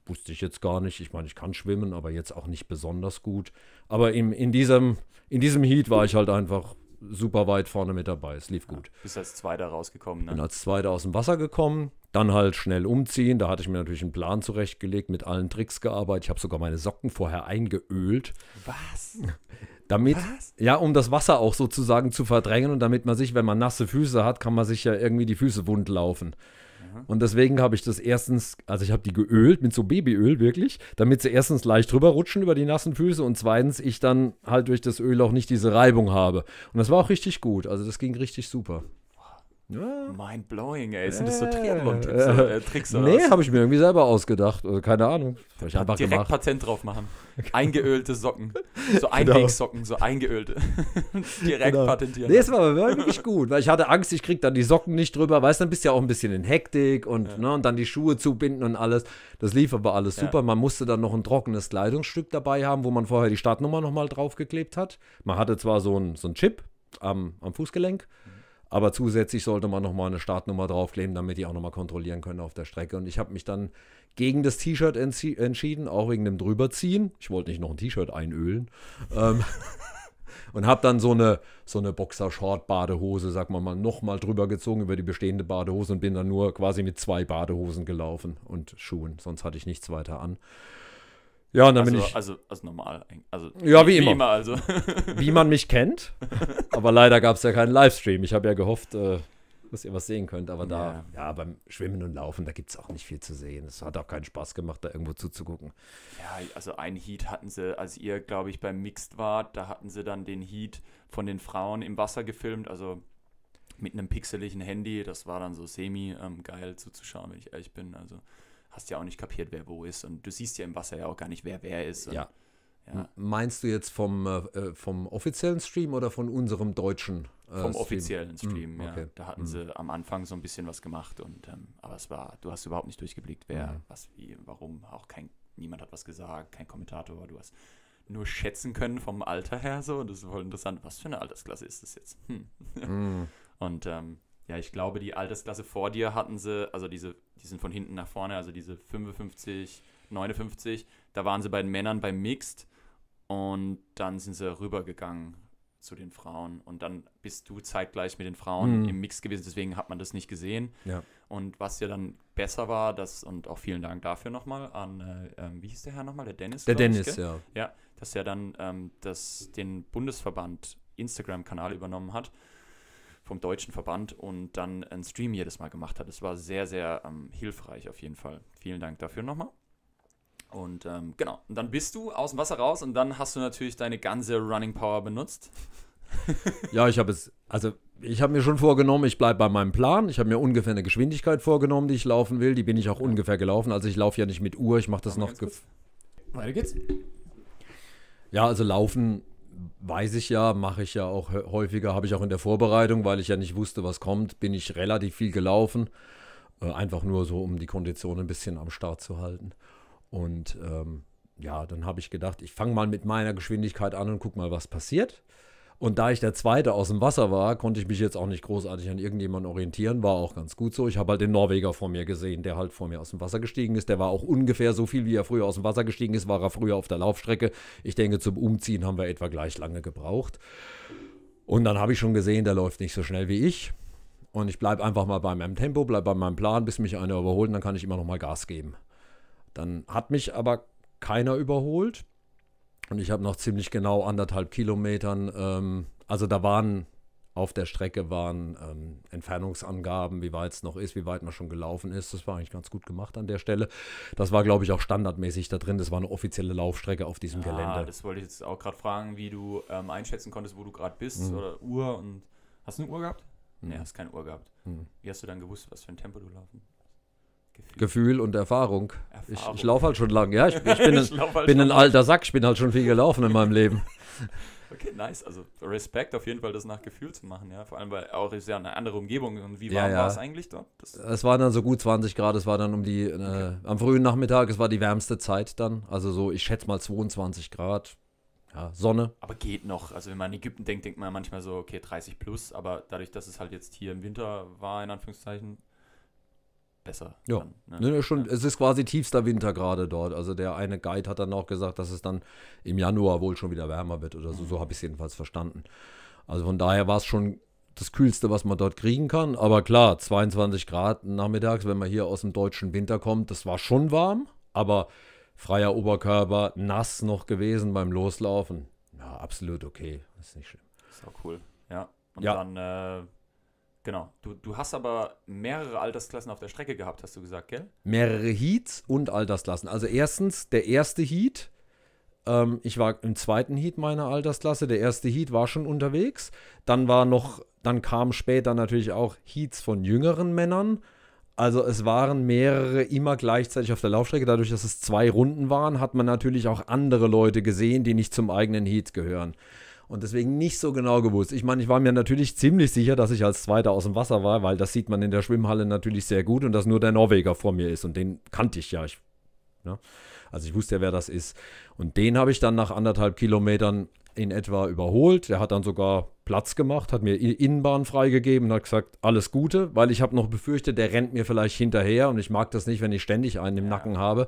Wusste ich jetzt gar nicht. Ich meine, ich kann schwimmen, aber jetzt auch nicht besonders gut. Aber in, in, diesem, in diesem Heat war ich halt einfach super weit vorne mit dabei. Es lief gut. Ja, bist als Zweiter rausgekommen, ne? Bin als Zweiter aus dem Wasser gekommen. Dann halt schnell umziehen. Da hatte ich mir natürlich einen Plan zurechtgelegt, mit allen Tricks gearbeitet. Ich habe sogar meine Socken vorher eingeölt. Was? Damit, Was? ja, um das Wasser auch sozusagen zu verdrängen und damit man sich, wenn man nasse Füße hat, kann man sich ja irgendwie die Füße wund laufen. Und deswegen habe ich das erstens, also ich habe die geölt mit so Babyöl wirklich, damit sie erstens leicht rüberrutschen über die nassen Füße und zweitens ich dann halt durch das Öl auch nicht diese Reibung habe. Und das war auch richtig gut. Also das ging richtig super. Ja. Mind-blowing, ey. Sind das so Triathlon-Tipps, äh, Tricks oder Nee, habe ich mir irgendwie selber ausgedacht. Also, keine Ahnung. Ich einfach direkt gemacht. Patent drauf machen. Genau. Eingeölte Socken. So Einwegsocken, genau. so eingeölte. direkt genau. patentieren. Nee, das war wirklich gut, weil ich hatte Angst, ich krieg dann die Socken nicht drüber. Weißt du, dann bist du ja auch ein bisschen in Hektik und, ja. ne, und dann die Schuhe zubinden und alles. Das lief aber alles ja. super. Man musste dann noch ein trockenes Kleidungsstück dabei haben, wo man vorher die Startnummer nochmal draufgeklebt hat. Man hatte zwar so einen so Chip am, am Fußgelenk aber zusätzlich sollte man nochmal eine Startnummer draufkleben, damit die auch nochmal kontrollieren können auf der Strecke. Und ich habe mich dann gegen das T-Shirt entschieden, auch wegen dem Drüberziehen. Ich wollte nicht noch ein T-Shirt einölen. ähm, und habe dann so eine, so eine Boxershort-Badehose, sag mal mal, nochmal drüber gezogen über die bestehende Badehose und bin dann nur quasi mit zwei Badehosen gelaufen und Schuhen. Sonst hatte ich nichts weiter an. Ja, und dann also, bin ich. Also, also normal. Also, ja, wie, wie immer. immer. also. Wie man mich kennt. Aber leider gab es ja keinen Livestream. Ich habe ja gehofft, äh, dass ihr was sehen könnt. Aber da, ja, ja beim Schwimmen und Laufen, da gibt es auch nicht viel zu sehen. Es hat auch keinen Spaß gemacht, da irgendwo zuzugucken. Ja, also ein Heat hatten sie, als ihr, glaube ich, beim Mixed wart, da hatten sie dann den Heat von den Frauen im Wasser gefilmt. Also mit einem pixeligen Handy. Das war dann so semi-geil ähm, zuzuschauen, wenn ich ehrlich bin. Also hast ja auch nicht kapiert, wer wo ist. Und du siehst ja im Wasser ja auch gar nicht, wer wer ist. Und, ja. ja. Meinst du jetzt vom, äh, äh, vom offiziellen Stream oder von unserem deutschen äh, Vom Stream? offiziellen hm, Stream, mm, okay. ja. Da hatten mm. sie am Anfang so ein bisschen was gemacht. Und, ähm, aber es war, du hast überhaupt nicht durchgeblickt, wer, mm. was, wie, warum. Auch kein, niemand hat was gesagt, kein Kommentator. Du hast nur schätzen können vom Alter her so. Und das ist voll interessant. Was für eine Altersklasse ist das jetzt? Hm. Mhm. Und ähm, ja, ich glaube, die Altersklasse vor dir hatten sie, also diese, die sind von hinten nach vorne, also diese 55, 59, da waren sie bei den Männern beim Mixed und dann sind sie rübergegangen zu den Frauen und dann bist du zeitgleich mit den Frauen mhm. im Mix gewesen, deswegen hat man das nicht gesehen. Ja. Und was ja dann besser war, das und auch vielen Dank dafür nochmal an, äh, ähm, wie hieß der Herr nochmal, der Dennis? Der Dennis, ich, ja. Ja, dass er dann ähm, das, den Bundesverband Instagram-Kanal übernommen hat vom deutschen Verband und dann einen Stream jedes Mal gemacht hat. Es war sehr, sehr ähm, hilfreich auf jeden Fall. Vielen Dank dafür nochmal. Und ähm, genau, und dann bist du aus dem Wasser raus und dann hast du natürlich deine ganze Running Power benutzt. ja, ich habe es, also ich habe mir schon vorgenommen, ich bleibe bei meinem Plan. Ich habe mir ungefähr eine Geschwindigkeit vorgenommen, die ich laufen will. Die bin ich auch ja. ungefähr gelaufen. Also ich laufe ja nicht mit Uhr, ich mache das Machen noch. Weiter geht's. Ja, also laufen weiß ich ja, mache ich ja auch häufiger, habe ich auch in der Vorbereitung, weil ich ja nicht wusste, was kommt, bin ich relativ viel gelaufen. Äh, einfach nur so, um die Kondition ein bisschen am Start zu halten. Und ähm, ja, dann habe ich gedacht, ich fange mal mit meiner Geschwindigkeit an und guck mal, was passiert. Und da ich der Zweite aus dem Wasser war, konnte ich mich jetzt auch nicht großartig an irgendjemanden orientieren. War auch ganz gut so. Ich habe halt den Norweger vor mir gesehen, der halt vor mir aus dem Wasser gestiegen ist. Der war auch ungefähr so viel, wie er früher aus dem Wasser gestiegen ist, war er früher auf der Laufstrecke. Ich denke, zum Umziehen haben wir etwa gleich lange gebraucht. Und dann habe ich schon gesehen, der läuft nicht so schnell wie ich. Und ich bleibe einfach mal bei meinem Tempo, bleibe bei meinem Plan, bis mich einer überholt. Und dann kann ich immer noch mal Gas geben. Dann hat mich aber keiner überholt. Und ich habe noch ziemlich genau anderthalb Kilometern, ähm, also da waren auf der Strecke waren ähm, Entfernungsangaben, wie weit es noch ist, wie weit man schon gelaufen ist. Das war eigentlich ganz gut gemacht an der Stelle. Das war, glaube ich, auch standardmäßig da drin. Das war eine offizielle Laufstrecke auf diesem ja, Gelände. Das wollte ich jetzt auch gerade fragen, wie du ähm, einschätzen konntest, wo du gerade bist mhm. oder Uhr. Und hast du eine Uhr gehabt? Mhm. Nee, hast keine Uhr gehabt. Mhm. Wie hast du dann gewusst, was für ein Tempo du laufen Gefühl, Gefühl und Erfahrung. Erfahrung. Ich, ich laufe halt schon lang. Ja, ich, ich bin, ein, halt bin ein alter Sack. Ich bin halt schon viel gelaufen in meinem Leben. Okay, nice. Also Respekt auf jeden Fall, das nach Gefühl zu machen, ja. Vor allem, weil auch ist ja eine andere Umgebung. Und wie warm ja, ja. war es eigentlich dort? Das es waren dann so gut 20 Grad, es war dann um die, äh, am frühen Nachmittag, es war die wärmste Zeit dann. Also so, ich schätze mal 22 Grad. Ja, Sonne. Aber geht noch. Also wenn man in Ägypten denkt, denkt man manchmal so, okay, 30 plus, aber dadurch, dass es halt jetzt hier im Winter war, in Anführungszeichen, besser. Ja, dann, ne? ne, schon, ja. es ist quasi tiefster Winter gerade dort. Also der eine Guide hat dann auch gesagt, dass es dann im Januar wohl schon wieder wärmer wird oder so. Mhm. So habe ich es jedenfalls verstanden. Also von daher war es schon das Kühlste, was man dort kriegen kann. Aber klar, 22 Grad nachmittags, wenn man hier aus dem deutschen Winter kommt, das war schon warm, aber freier Oberkörper, nass noch gewesen beim Loslaufen. Ja, absolut okay. Das ist nicht schlimm. Ist auch cool. Ja. Und ja. dann äh, Genau. Du, du hast aber mehrere Altersklassen auf der Strecke gehabt, hast du gesagt, gell? Mehrere Heats und Altersklassen. Also erstens, der erste Heat, ähm, ich war im zweiten Heat meiner Altersklasse, der erste Heat war schon unterwegs. Dann war noch, dann kamen später natürlich auch Heats von jüngeren Männern. Also es waren mehrere immer gleichzeitig auf der Laufstrecke. Dadurch, dass es zwei Runden waren, hat man natürlich auch andere Leute gesehen, die nicht zum eigenen Heat gehören und deswegen nicht so genau gewusst. Ich meine, ich war mir natürlich ziemlich sicher, dass ich als Zweiter aus dem Wasser war, weil das sieht man in der Schwimmhalle natürlich sehr gut und dass nur der Norweger vor mir ist und den kannte ich ja. Ich, ne? Also ich wusste ja, wer das ist. Und den habe ich dann nach anderthalb Kilometern in etwa überholt. Der hat dann sogar Platz gemacht, hat mir Innenbahn freigegeben und hat gesagt, alles Gute, weil ich habe noch befürchtet, der rennt mir vielleicht hinterher und ich mag das nicht, wenn ich ständig einen im ja. Nacken habe.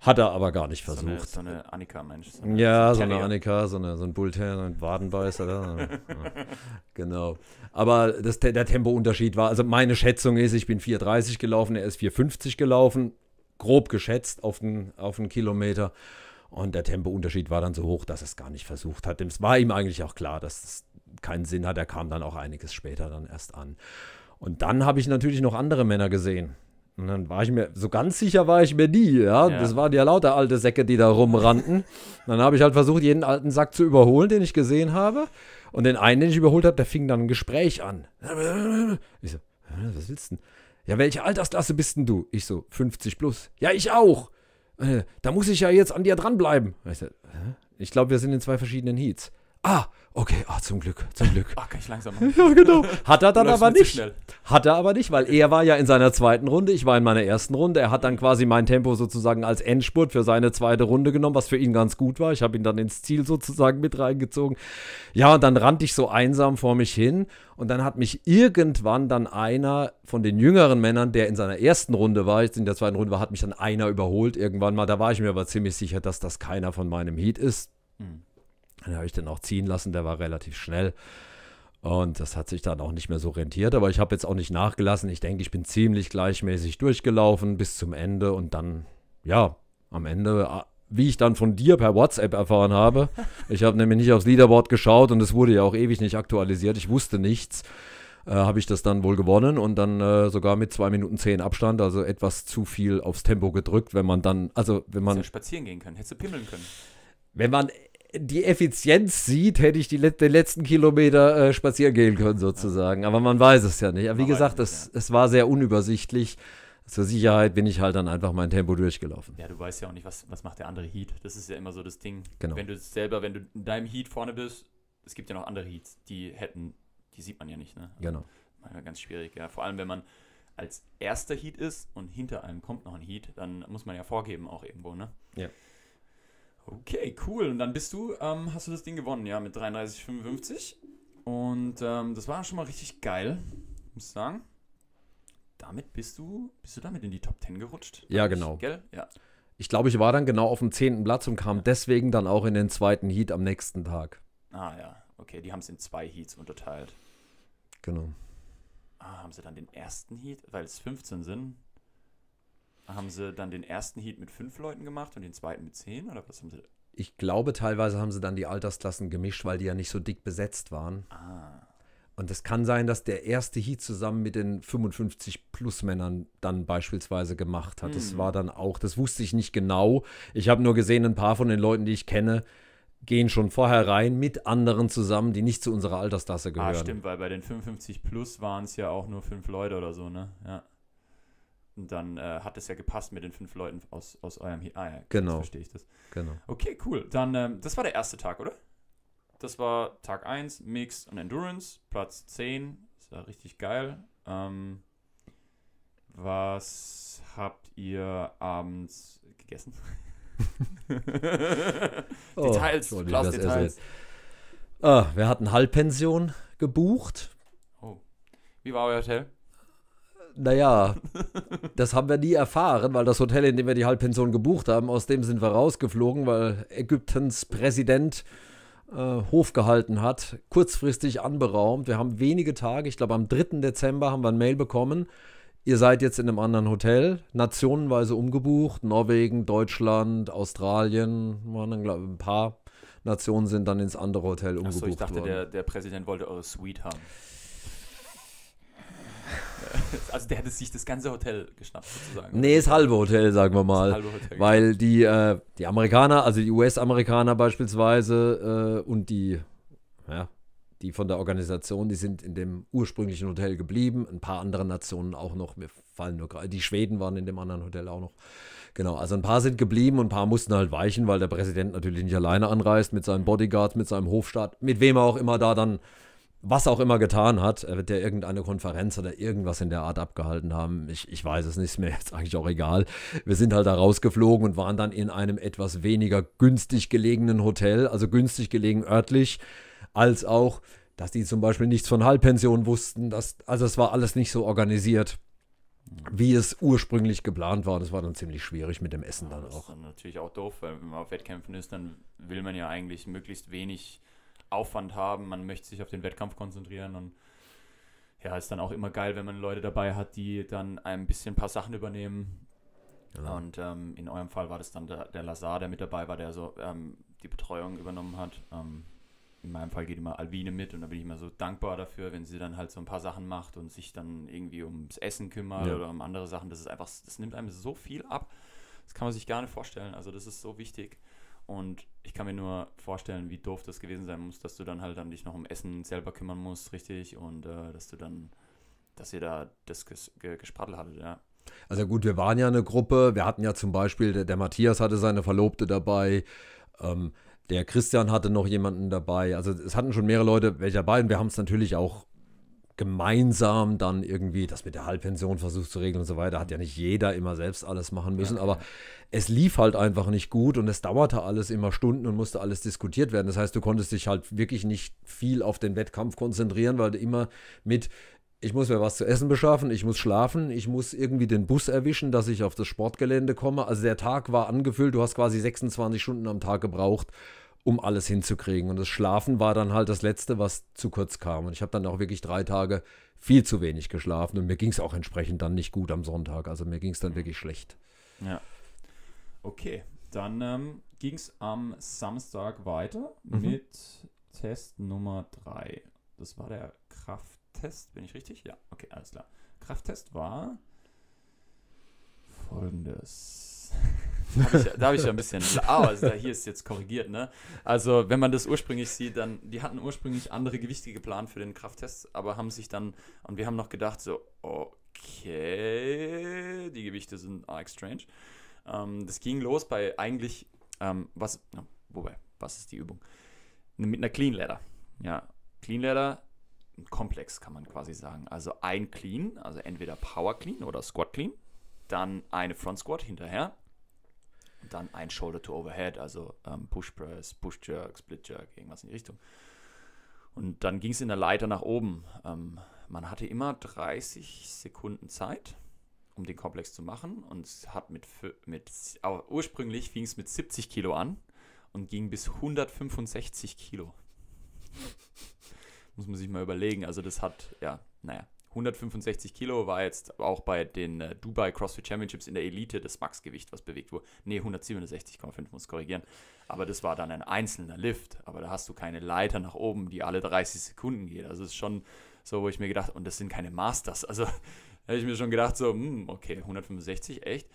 Hat er aber gar nicht versucht. So eine, so eine Annika-Mensch. So ja, so eine Annika, so, eine, so ein Bullterrier, ein Wadenbeißer. genau. Aber das, der Tempounterschied war, also meine Schätzung ist, ich bin 4,30 gelaufen, er ist 4,50 gelaufen, grob geschätzt auf den, auf den Kilometer. Und der Tempounterschied war dann so hoch, dass er es gar nicht versucht hat. Es war ihm eigentlich auch klar, dass es keinen Sinn hat. Er kam dann auch einiges später dann erst an. Und dann habe ich natürlich noch andere Männer gesehen. Und dann war ich mir, so ganz sicher war ich mir nie, ja. ja. Das waren ja lauter alte Säcke, die da rumrannten. dann habe ich halt versucht, jeden alten Sack zu überholen, den ich gesehen habe. Und den einen, den ich überholt habe, der fing dann ein Gespräch an. Ich so, was willst du denn? Ja, welche Altersklasse bist denn du? Ich so, 50 plus. Ja, ich auch. Äh, da muss ich ja jetzt an dir dranbleiben. Ich, so, ich glaube, wir sind in zwei verschiedenen Heats ah, okay, ah, zum Glück, zum Glück. Ah, kann ich langsam machen. Ja, genau. Hat er dann aber nicht. Hat er aber nicht, weil er war ja in seiner zweiten Runde, ich war in meiner ersten Runde. Er hat dann quasi mein Tempo sozusagen als Endspurt für seine zweite Runde genommen, was für ihn ganz gut war. Ich habe ihn dann ins Ziel sozusagen mit reingezogen. Ja, und dann rannte ich so einsam vor mich hin. Und dann hat mich irgendwann dann einer von den jüngeren Männern, der in seiner ersten Runde war, jetzt in der zweiten Runde war, hat mich dann einer überholt irgendwann mal. Da war ich mir aber ziemlich sicher, dass das keiner von meinem Heat ist. Hm den habe ich dann auch ziehen lassen, der war relativ schnell. Und das hat sich dann auch nicht mehr so rentiert, aber ich habe jetzt auch nicht nachgelassen. Ich denke, ich bin ziemlich gleichmäßig durchgelaufen bis zum Ende und dann, ja, am Ende, äh, wie ich dann von dir per WhatsApp erfahren habe, ich habe nämlich nicht aufs Leaderboard geschaut und es wurde ja auch ewig nicht aktualisiert, ich wusste nichts, äh, habe ich das dann wohl gewonnen und dann äh, sogar mit 2 Minuten 10 Abstand, also etwas zu viel aufs Tempo gedrückt, wenn man dann, also wenn man. Ja spazieren gehen können, hättest du pimmeln können. Wenn man die Effizienz sieht, hätte ich die, den letzten Kilometer äh, spazieren gehen können, sozusagen. Aber man weiß es ja nicht. Aber wie man gesagt, es, ja. es war sehr unübersichtlich. Zur Sicherheit bin ich halt dann einfach mein Tempo durchgelaufen. Ja, du weißt ja auch nicht, was, was macht der andere Heat. Das ist ja immer so das Ding. Genau. Wenn du selber, wenn du in deinem Heat vorne bist, es gibt ja noch andere Heats, die hätten, die sieht man ja nicht. Ne? Also genau. Manchmal ganz schwierig, ja. Vor allem, wenn man als erster Heat ist und hinter einem kommt noch ein Heat, dann muss man ja vorgeben auch irgendwo, ne? Ja. Okay, cool. Und dann bist du, ähm, hast du das Ding gewonnen, ja, mit 33,55. Und ähm, das war schon mal richtig geil, muss ich sagen. Damit bist du, bist du damit in die Top 10 gerutscht? Ja, ich, genau. Gell? Ja. Ich glaube, ich war dann genau auf dem 10. Platz und kam ja. deswegen dann auch in den zweiten Heat am nächsten Tag. Ah ja, okay, die haben es in zwei Heats unterteilt. Genau. Ah, haben sie dann den ersten Heat, weil es 15 sind? haben sie dann den ersten Heat mit fünf Leuten gemacht und den zweiten mit zehn oder was haben sie? Ich glaube, teilweise haben sie dann die Altersklassen gemischt, weil die ja nicht so dick besetzt waren. Ah. Und es kann sein, dass der erste Heat zusammen mit den 55-Plus-Männern dann beispielsweise gemacht hat. Hm. Das war dann auch, das wusste ich nicht genau. Ich habe nur gesehen, ein paar von den Leuten, die ich kenne, gehen schon vorher rein mit anderen zusammen, die nicht zu unserer Altersklasse ah, gehören. Ah, stimmt, weil bei den 55-Plus waren es ja auch nur fünf Leute oder so, ne? Ja dann äh, hat es ja gepasst mit den fünf Leuten aus, aus eurem He Ah ja, genau. verstehe ich das. Genau. Okay, cool. Dann, ähm, das war der erste Tag, oder? Das war Tag 1, Mix und Endurance, Platz 10. Das war richtig geil. Ähm, was habt ihr abends gegessen? oh, Details, Klaus, Details. Ah, wir hatten Halbpension gebucht. Oh. Wie war euer Hotel? naja, das haben wir nie erfahren, weil das Hotel, in dem wir die Halbpension gebucht haben, aus dem sind wir rausgeflogen, weil Ägyptens Präsident äh, Hof gehalten hat, kurzfristig anberaumt. Wir haben wenige Tage, ich glaube am 3. Dezember haben wir ein Mail bekommen. Ihr seid jetzt in einem anderen Hotel, nationenweise umgebucht, Norwegen, Deutschland, Australien, waren dann, glaube ein paar Nationen sind dann ins andere Hotel umgebucht Achso, ich dachte, worden. Der, der Präsident wollte eure Suite haben. Also der hätte sich das ganze Hotel geschnappt sozusagen. Nee, das halbe Hotel, sagen wir mal. Das halbe Hotel, genau. Weil die, äh, die Amerikaner, also die US-Amerikaner beispielsweise äh, und die, ja, die von der Organisation, die sind in dem ursprünglichen Hotel geblieben. Ein paar andere Nationen auch noch. Mir fallen nur gerade, die Schweden waren in dem anderen Hotel auch noch. Genau, also ein paar sind geblieben und ein paar mussten halt weichen, weil der Präsident natürlich nicht alleine anreist mit seinen Bodyguards, mit seinem Hofstaat, mit wem er auch immer da dann was auch immer getan hat, äh, wird der irgendeine Konferenz oder irgendwas in der Art abgehalten haben. Ich, ich weiß es nicht, ist jetzt eigentlich auch egal. Wir sind halt da rausgeflogen und waren dann in einem etwas weniger günstig gelegenen Hotel, also günstig gelegen örtlich, als auch, dass die zum Beispiel nichts von Halbpension wussten. Dass, also es war alles nicht so organisiert wie es ursprünglich geplant war. Das war dann ziemlich schwierig mit dem Essen ja, dann auch. Das ist natürlich auch doof, weil wenn man auf Wettkämpfen ist, dann will man ja eigentlich möglichst wenig Aufwand haben, man möchte sich auf den Wettkampf konzentrieren und ja, ist dann auch immer geil, wenn man Leute dabei hat, die dann ein bisschen ein paar Sachen übernehmen. Genau. Und ähm, in eurem Fall war das dann der, der Lazar, der mit dabei war, der so ähm, die Betreuung übernommen hat. Ähm, in meinem Fall geht immer Alvine mit und da bin ich immer so dankbar dafür, wenn sie dann halt so ein paar Sachen macht und sich dann irgendwie ums Essen kümmert ja. oder um andere Sachen. Das ist einfach, das nimmt einem so viel ab. Das kann man sich gar nicht vorstellen. Also das ist so wichtig. Und ich kann mir nur vorstellen, wie doof das gewesen sein muss, dass du dann halt dann dich noch um Essen selber kümmern musst, richtig? Und äh, dass du dann, dass ihr da das ges Gespaddel hattet, ja. Also gut, wir waren ja eine Gruppe. Wir hatten ja zum Beispiel, der, der Matthias hatte seine Verlobte dabei. Ähm, der Christian hatte noch jemanden dabei. Also es hatten schon mehrere Leute welche dabei. Und wir haben es natürlich auch gemeinsam dann irgendwie das mit der Halbpension versucht zu regeln und so weiter. Hat ja nicht jeder immer selbst alles machen müssen, ja, aber es lief halt einfach nicht gut und es dauerte alles immer Stunden und musste alles diskutiert werden. Das heißt, du konntest dich halt wirklich nicht viel auf den Wettkampf konzentrieren, weil du immer mit ich muss mir was zu essen beschaffen, ich muss schlafen, ich muss irgendwie den Bus erwischen, dass ich auf das Sportgelände komme. Also der Tag war angefüllt, du hast quasi 26 Stunden am Tag gebraucht, um alles hinzukriegen. Und das Schlafen war dann halt das Letzte, was zu kurz kam. Und ich habe dann auch wirklich drei Tage viel zu wenig geschlafen und mir ging es auch entsprechend dann nicht gut am Sonntag. Also mir ging es dann mhm. wirklich schlecht. Ja. Okay, dann ähm, ging es am Samstag weiter mhm. mit Test Nummer 3. Das war der Krafttest, bin ich richtig? Ja, okay, alles klar. Krafttest war folgendes. da habe ich ja ein bisschen. Ah, also hier ist jetzt korrigiert, ne? Also, wenn man das ursprünglich sieht, dann, die hatten ursprünglich andere Gewichte geplant für den Krafttest, aber haben sich dann, und wir haben noch gedacht, so, okay, die Gewichte sind arg strange. Ähm, das ging los bei eigentlich, ähm, was, na, wobei, was ist die Übung? Mit einer Clean Ladder. Ja, Clean Ladder Komplex, kann man quasi sagen. Also ein Clean, also entweder Power Clean oder Squat Clean, dann eine Front Squat hinterher und dann ein Shoulder to Overhead, also ähm, Push Press, Push Jerk, Split Jerk, irgendwas in die Richtung. Und dann ging es in der Leiter nach oben. Ähm, man hatte immer 30 Sekunden Zeit, um den Komplex zu machen. Und hat mit, mit ursprünglich fing es mit 70 Kilo an und ging bis 165 Kilo. Muss man sich mal überlegen. Also das hat, ja, naja. 165 Kilo war jetzt auch bei den äh, Dubai CrossFit Championships in der Elite das Maxgewicht, was bewegt wurde. Ne, 167,5 muss korrigieren. Aber das war dann ein einzelner Lift. Aber da hast du keine Leiter nach oben, die alle 30 Sekunden geht. Also es ist schon so, wo ich mir gedacht, und das sind keine Masters. Also habe ich mir schon gedacht, so, mh, hm, okay, 165, echt.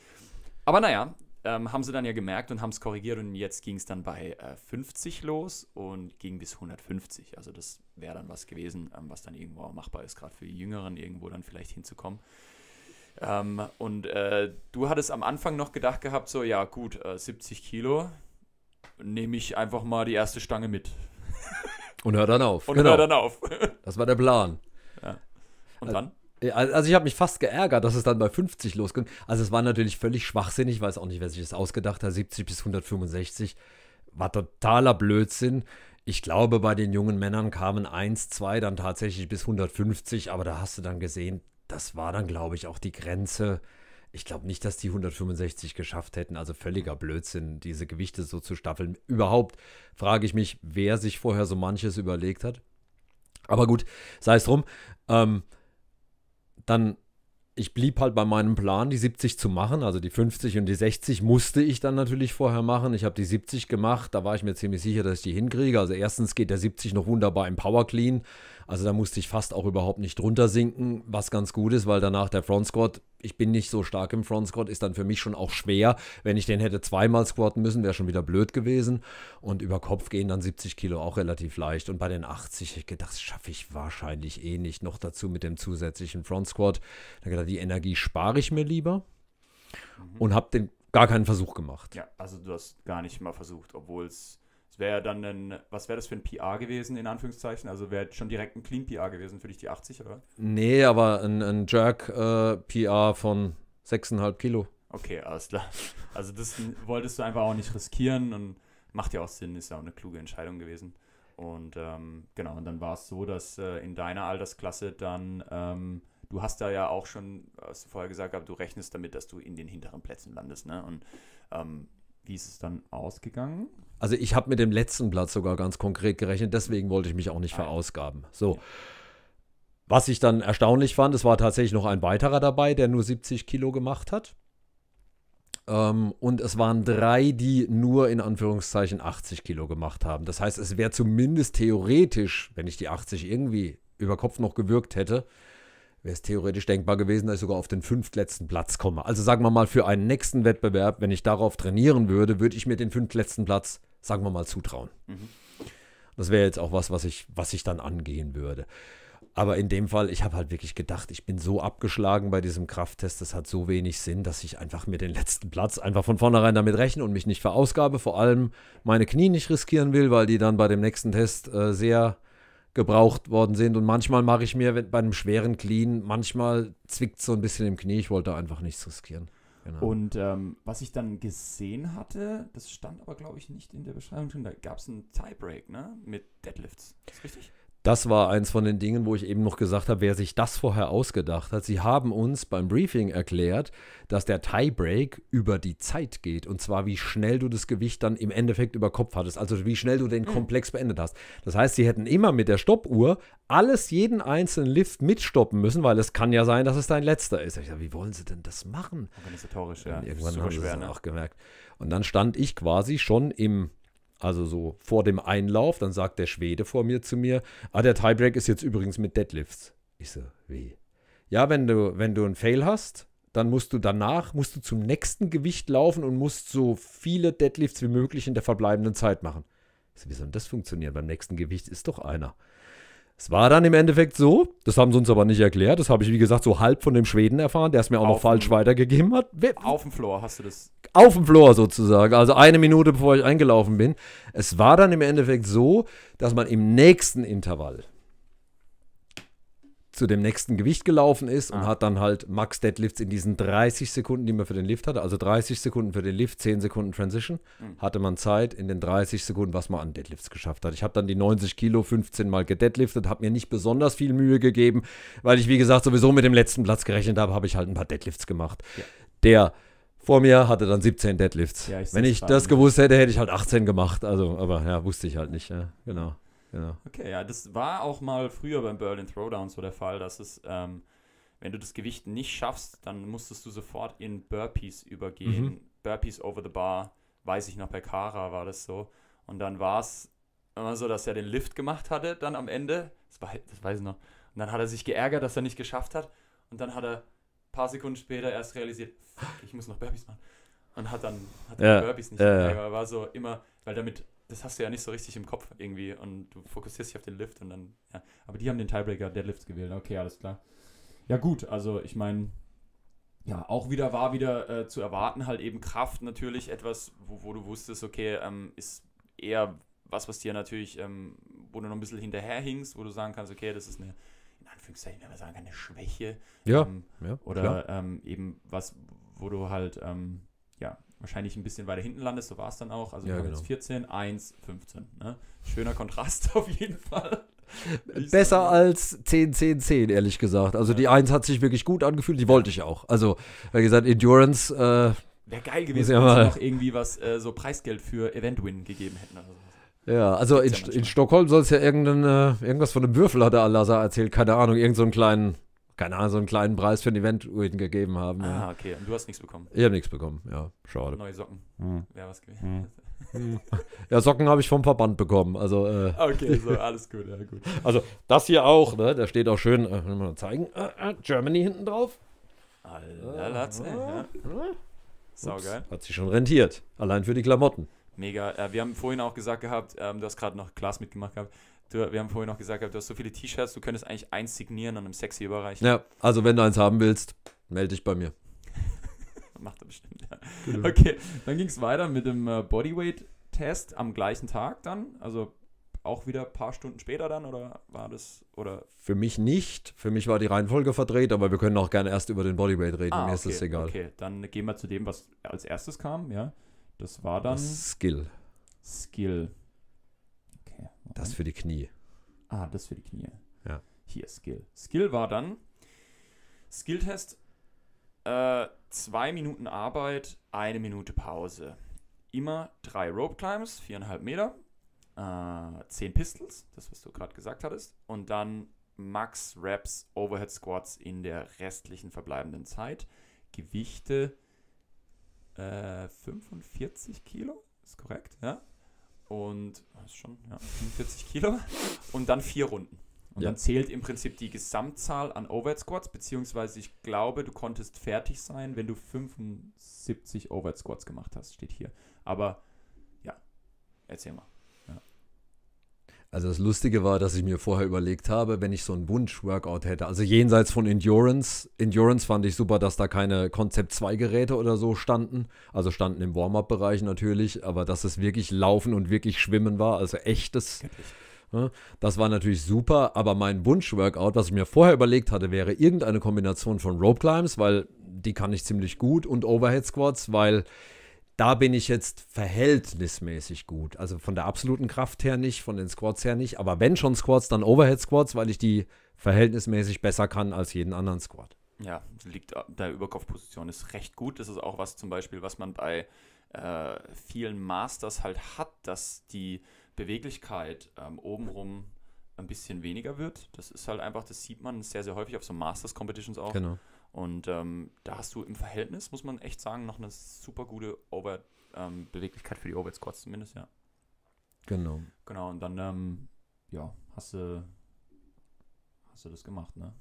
Aber naja, ähm, haben sie dann ja gemerkt und haben es korrigiert und jetzt ging es dann bei äh, 50 los und ging bis 150. Also das wäre dann was gewesen, ähm, was dann irgendwo auch machbar ist, gerade für die Jüngeren irgendwo dann vielleicht hinzukommen. Ähm, und äh, du hattest am Anfang noch gedacht gehabt, so ja gut, äh, 70 Kilo nehme ich einfach mal die erste Stange mit. und hör dann auf. Und genau. hör dann auf. das war der Plan. Ja. Und also, dann? Äh, also ich habe mich fast geärgert, dass es dann bei 50 losging. Also es war natürlich völlig schwachsinnig, ich weiß auch nicht, wer sich das ausgedacht hat, 70 bis 165 war totaler Blödsinn. Ich glaube, bei den jungen Männern kamen 1, 2 dann tatsächlich bis 150, aber da hast du dann gesehen, das war dann, glaube ich, auch die Grenze. Ich glaube nicht, dass die 165 geschafft hätten. Also völliger Blödsinn, diese Gewichte so zu staffeln. Überhaupt frage ich mich, wer sich vorher so manches überlegt hat. Aber gut, sei es drum. Ähm, dann, ich blieb halt bei meinem Plan, die 70 zu machen. Also die 50 und die 60 musste ich dann natürlich vorher machen. Ich habe die 70 gemacht, da war ich mir ziemlich sicher, dass ich die hinkriege. Also erstens geht der 70 noch wunderbar im Power Clean. Also da musste ich fast auch überhaupt nicht drunter sinken, was ganz gut ist, weil danach der Front Squat, ich bin nicht so stark im Front Squat, ist dann für mich schon auch schwer. Wenn ich den hätte zweimal squatten müssen, wäre schon wieder blöd gewesen. Und über Kopf gehen dann 70 Kilo auch relativ leicht. Und bei den 80, ich gedacht, das schaffe ich wahrscheinlich eh nicht. Noch dazu mit dem zusätzlichen Front Squat. Da gedacht, die Energie spare ich mir lieber. Mhm. Und habe den gar keinen Versuch gemacht. Ja, also du hast gar nicht mal versucht, obwohl es das wäre dann ein, was wäre das für ein PR gewesen, in Anführungszeichen? Also wäre schon direkt ein Clean PR gewesen für dich, die 80, oder? Nee, aber ein, ein Jerk äh, PR von 6,5 Kilo. Okay, alles klar. Also das wolltest du einfach auch nicht riskieren und macht ja auch Sinn, ist ja auch eine kluge Entscheidung gewesen. Und ähm, genau, und dann war es so, dass äh, in deiner Altersklasse dann, ähm, du hast da ja auch schon, hast du vorher gesagt, aber du rechnest damit, dass du in den hinteren Plätzen landest, ne? Und ähm, wie ist es dann ausgegangen? Also ich habe mit dem letzten Platz sogar ganz konkret gerechnet, deswegen wollte ich mich auch nicht ah, verausgaben. So. Was ich dann erstaunlich fand, es war tatsächlich noch ein weiterer dabei, der nur 70 Kilo gemacht hat. Ähm, und es waren drei, die nur in Anführungszeichen 80 Kilo gemacht haben. Das heißt, es wäre zumindest theoretisch, wenn ich die 80 irgendwie über Kopf noch gewirkt hätte, wäre es theoretisch denkbar gewesen, dass ich sogar auf den fünftletzten Platz komme. Also sagen wir mal, für einen nächsten Wettbewerb, wenn ich darauf trainieren würde, würde ich mir den fünftletzten Platz, sagen wir mal, zutrauen. Mhm. Das wäre jetzt auch was, was ich, was ich dann angehen würde. Aber in dem Fall, ich habe halt wirklich gedacht, ich bin so abgeschlagen bei diesem Krafttest, das hat so wenig Sinn, dass ich einfach mir den letzten Platz einfach von vornherein damit rechne und mich nicht verausgabe. Vor allem meine Knie nicht riskieren will, weil die dann bei dem nächsten Test äh, sehr gebraucht worden sind. Und manchmal mache ich mir bei einem schweren Clean, manchmal zwickt es so ein bisschen im Knie. Ich wollte einfach nichts riskieren. Genau. Und ähm, was ich dann gesehen hatte, das stand aber, glaube ich, nicht in der Beschreibung drin, da gab es einen Tiebreak, ne? Mit Deadlifts. Ist das richtig? das war eins von den Dingen, wo ich eben noch gesagt habe, wer sich das vorher ausgedacht hat. Sie haben uns beim Briefing erklärt, dass der Tiebreak über die Zeit geht und zwar wie schnell du das Gewicht dann im Endeffekt über Kopf hattest, also wie schnell du den mhm. Komplex beendet hast. Das heißt, sie hätten immer mit der Stoppuhr alles jeden einzelnen Lift mitstoppen müssen, weil es kann ja sein, dass es dein letzter ist. Ich dachte, wie wollen sie denn das machen? Organisatorisch, ja. Irgendwann Und irgendwann haben sie es ne? auch gemerkt. Und dann stand ich quasi schon im also so vor dem Einlauf, dann sagt der Schwede vor mir zu mir, ah, der Tiebreak ist jetzt übrigens mit Deadlifts. Ich so, wie? Ja, wenn du, wenn du einen Fail hast, dann musst du danach, musst du zum nächsten Gewicht laufen und musst so viele Deadlifts wie möglich in der verbleibenden Zeit machen. Ich so, wie soll denn das funktionieren? Beim nächsten Gewicht ist doch einer. Es war dann im Endeffekt so, das haben sie uns aber nicht erklärt, das habe ich wie gesagt so halb von dem Schweden erfahren, der es mir auch noch auf falsch weitergegeben hat. Auf dem Floor hast du das. Auf dem Floor sozusagen, also eine Minute bevor ich eingelaufen bin. Es war dann im Endeffekt so, dass man im nächsten Intervall zu dem nächsten Gewicht gelaufen ist und ah. hat dann halt Max Deadlifts in diesen 30 Sekunden, die man für den Lift hatte, also 30 Sekunden für den Lift, 10 Sekunden Transition, mhm. hatte man Zeit in den 30 Sekunden, was man an Deadlifts geschafft hat. Ich habe dann die 90 Kilo 15 Mal gedeadliftet, habe mir nicht besonders viel Mühe gegeben, weil ich, wie gesagt, sowieso mit dem letzten Platz gerechnet habe, habe ich halt ein paar Deadlifts gemacht. Ja. Der vor mir hatte dann 17 Deadlifts. Ja, ich Wenn ich das gewusst hätte, hätte ich halt 18 gemacht. Also, aber ja, wusste ich halt nicht. Ja, genau. Genau. Okay, ja, das war auch mal früher beim Berlin Throwdown so der Fall, dass es, ähm, wenn du das Gewicht nicht schaffst, dann musstest du sofort in Burpees übergehen. Mhm. Burpees over the bar, weiß ich noch, bei Kara war das so. Und dann war es immer so, dass er den Lift gemacht hatte, dann am Ende. Das, war, das weiß ich noch. Und dann hat er sich geärgert, dass er nicht geschafft hat. Und dann hat er ein paar Sekunden später erst realisiert, fuck, ich muss noch Burpees machen. Und hat dann, hat dann ja, Burpees nicht. Ja, ja. Er war so immer, weil damit das hast du ja nicht so richtig im Kopf irgendwie und du fokussierst dich auf den Lift und dann, ja. Aber die haben den Tiebreaker Deadlift gewählt. Okay, alles klar. Ja, gut, also ich meine, ja, auch wieder war wieder äh, zu erwarten, halt eben Kraft natürlich etwas, wo, wo du wusstest, okay, ähm, ist eher was, was dir natürlich, ähm, wo du noch ein bisschen hinterherhingst, wo du sagen kannst, okay, das ist eine, in Anführungszeichen, wenn wir sagen eine Schwäche. Ja. Ähm, ja oder ähm, eben was, wo du halt, ähm, ja, wahrscheinlich ein bisschen weiter hinten landest, so war es dann auch. Also ja, genau. jetzt 14, 1, 15. Ne? Schöner Kontrast auf jeden Fall. Besser sagen. als 10, 10, 10, ehrlich gesagt. Also ja. die 1 hat sich wirklich gut angefühlt, die wollte ich auch. Also, wie gesagt, Endurance. Äh, Wäre geil gewesen, wenn sie noch irgendwie was, äh, so Preisgeld für Event-Win gegeben hätten. Also, ja, also in, ja in Stockholm soll es ja irgendein, äh, irgendwas von einem Würfel, hat der Al-Lazar erzählt, keine Ahnung, irgendeinen so kleinen keine Ahnung, so einen kleinen Preis für ein Event gegeben haben. Ne? Ah, okay. Und du hast nichts bekommen? Ich habe nichts bekommen, ja. Schade. Neue Socken. Hm. Wäre was gewesen. Hm. ja, Socken habe ich vom Verband bekommen. Also, äh, okay, so, alles gut, ja, gut. Also, das hier auch, ne? Da steht auch schön, äh, mal zeigen, äh, äh, Germany hinten drauf. Alter, ah, Latze, ah, ja. Ah. Saugeil. Hat sich schon rentiert. Allein für die Klamotten. Mega. Äh, wir haben vorhin auch gesagt gehabt, ähm, du hast gerade noch Glas mitgemacht gehabt, Du, wir haben vorhin noch gesagt, du hast so viele T-Shirts, du könntest eigentlich eins signieren und einem sexy überreichen. Ja, also wenn du eins haben willst, melde dich bei mir. Macht er bestimmt, ja. Genau. Okay, dann ging es weiter mit dem äh, Bodyweight-Test am gleichen Tag dann. Also auch wieder ein paar Stunden später dann oder war das oder? Für mich nicht. Für mich war die Reihenfolge verdreht, aber wir können auch gerne erst über den Bodyweight reden. Ah, Mir okay, ist das egal. Okay, dann gehen wir zu dem, was als erstes kam, ja. Das war dann. Das Skill. Skill. Das für die Knie. Ah, das für die Knie. Ja. Hier, Skill. Skill war dann Skilltest, äh, zwei Minuten Arbeit, eine Minute Pause. Immer drei Rope Climbs, viereinhalb Meter, äh, zehn Pistols, das was du gerade gesagt hattest, und dann Max Reps Overhead Squats in der restlichen verbleibenden Zeit. Gewichte äh, 45 Kilo, ist korrekt, ja? Und ah, ist schon, ja, 45 Kilo. Und dann vier Runden. Und ja. dann zählt im Prinzip die Gesamtzahl an Overhead Squats, beziehungsweise ich glaube, du konntest fertig sein, wenn du 75 Overhead Squats gemacht hast, steht hier. Aber ja, erzähl mal. Also das Lustige war, dass ich mir vorher überlegt habe, wenn ich so einen Wunsch-Workout hätte, also jenseits von Endurance, Endurance fand ich super, dass da keine konzept 2 geräte oder so standen, also standen im Warm-up-Bereich natürlich, aber dass es wirklich Laufen und wirklich Schwimmen war, also echtes, ne? das war natürlich super, aber mein Wunsch-Workout, was ich mir vorher überlegt hatte, wäre irgendeine Kombination von Rope-Climbs, weil die kann ich ziemlich gut und Overhead-Squats, weil da bin ich jetzt verhältnismäßig gut. Also von der absoluten Kraft her nicht, von den Squats her nicht. Aber wenn schon Squats, dann Overhead Squats, weil ich die verhältnismäßig besser kann als jeden anderen Squat. Ja, liegt der Überkopfposition ist recht gut. Das ist auch was zum Beispiel, was man bei äh, vielen Masters halt hat, dass die Beweglichkeit ähm, obenrum ein bisschen weniger wird. Das ist halt einfach, das sieht man sehr, sehr häufig auf so Masters Competitions auch. Genau. Und ähm, da hast du im Verhältnis, muss man echt sagen, noch eine super gute Over ähm, Beweglichkeit für die Overhead Squats zumindest, ja. Genau. Genau, und dann, ähm, ja, hast du, hast du das gemacht, ne?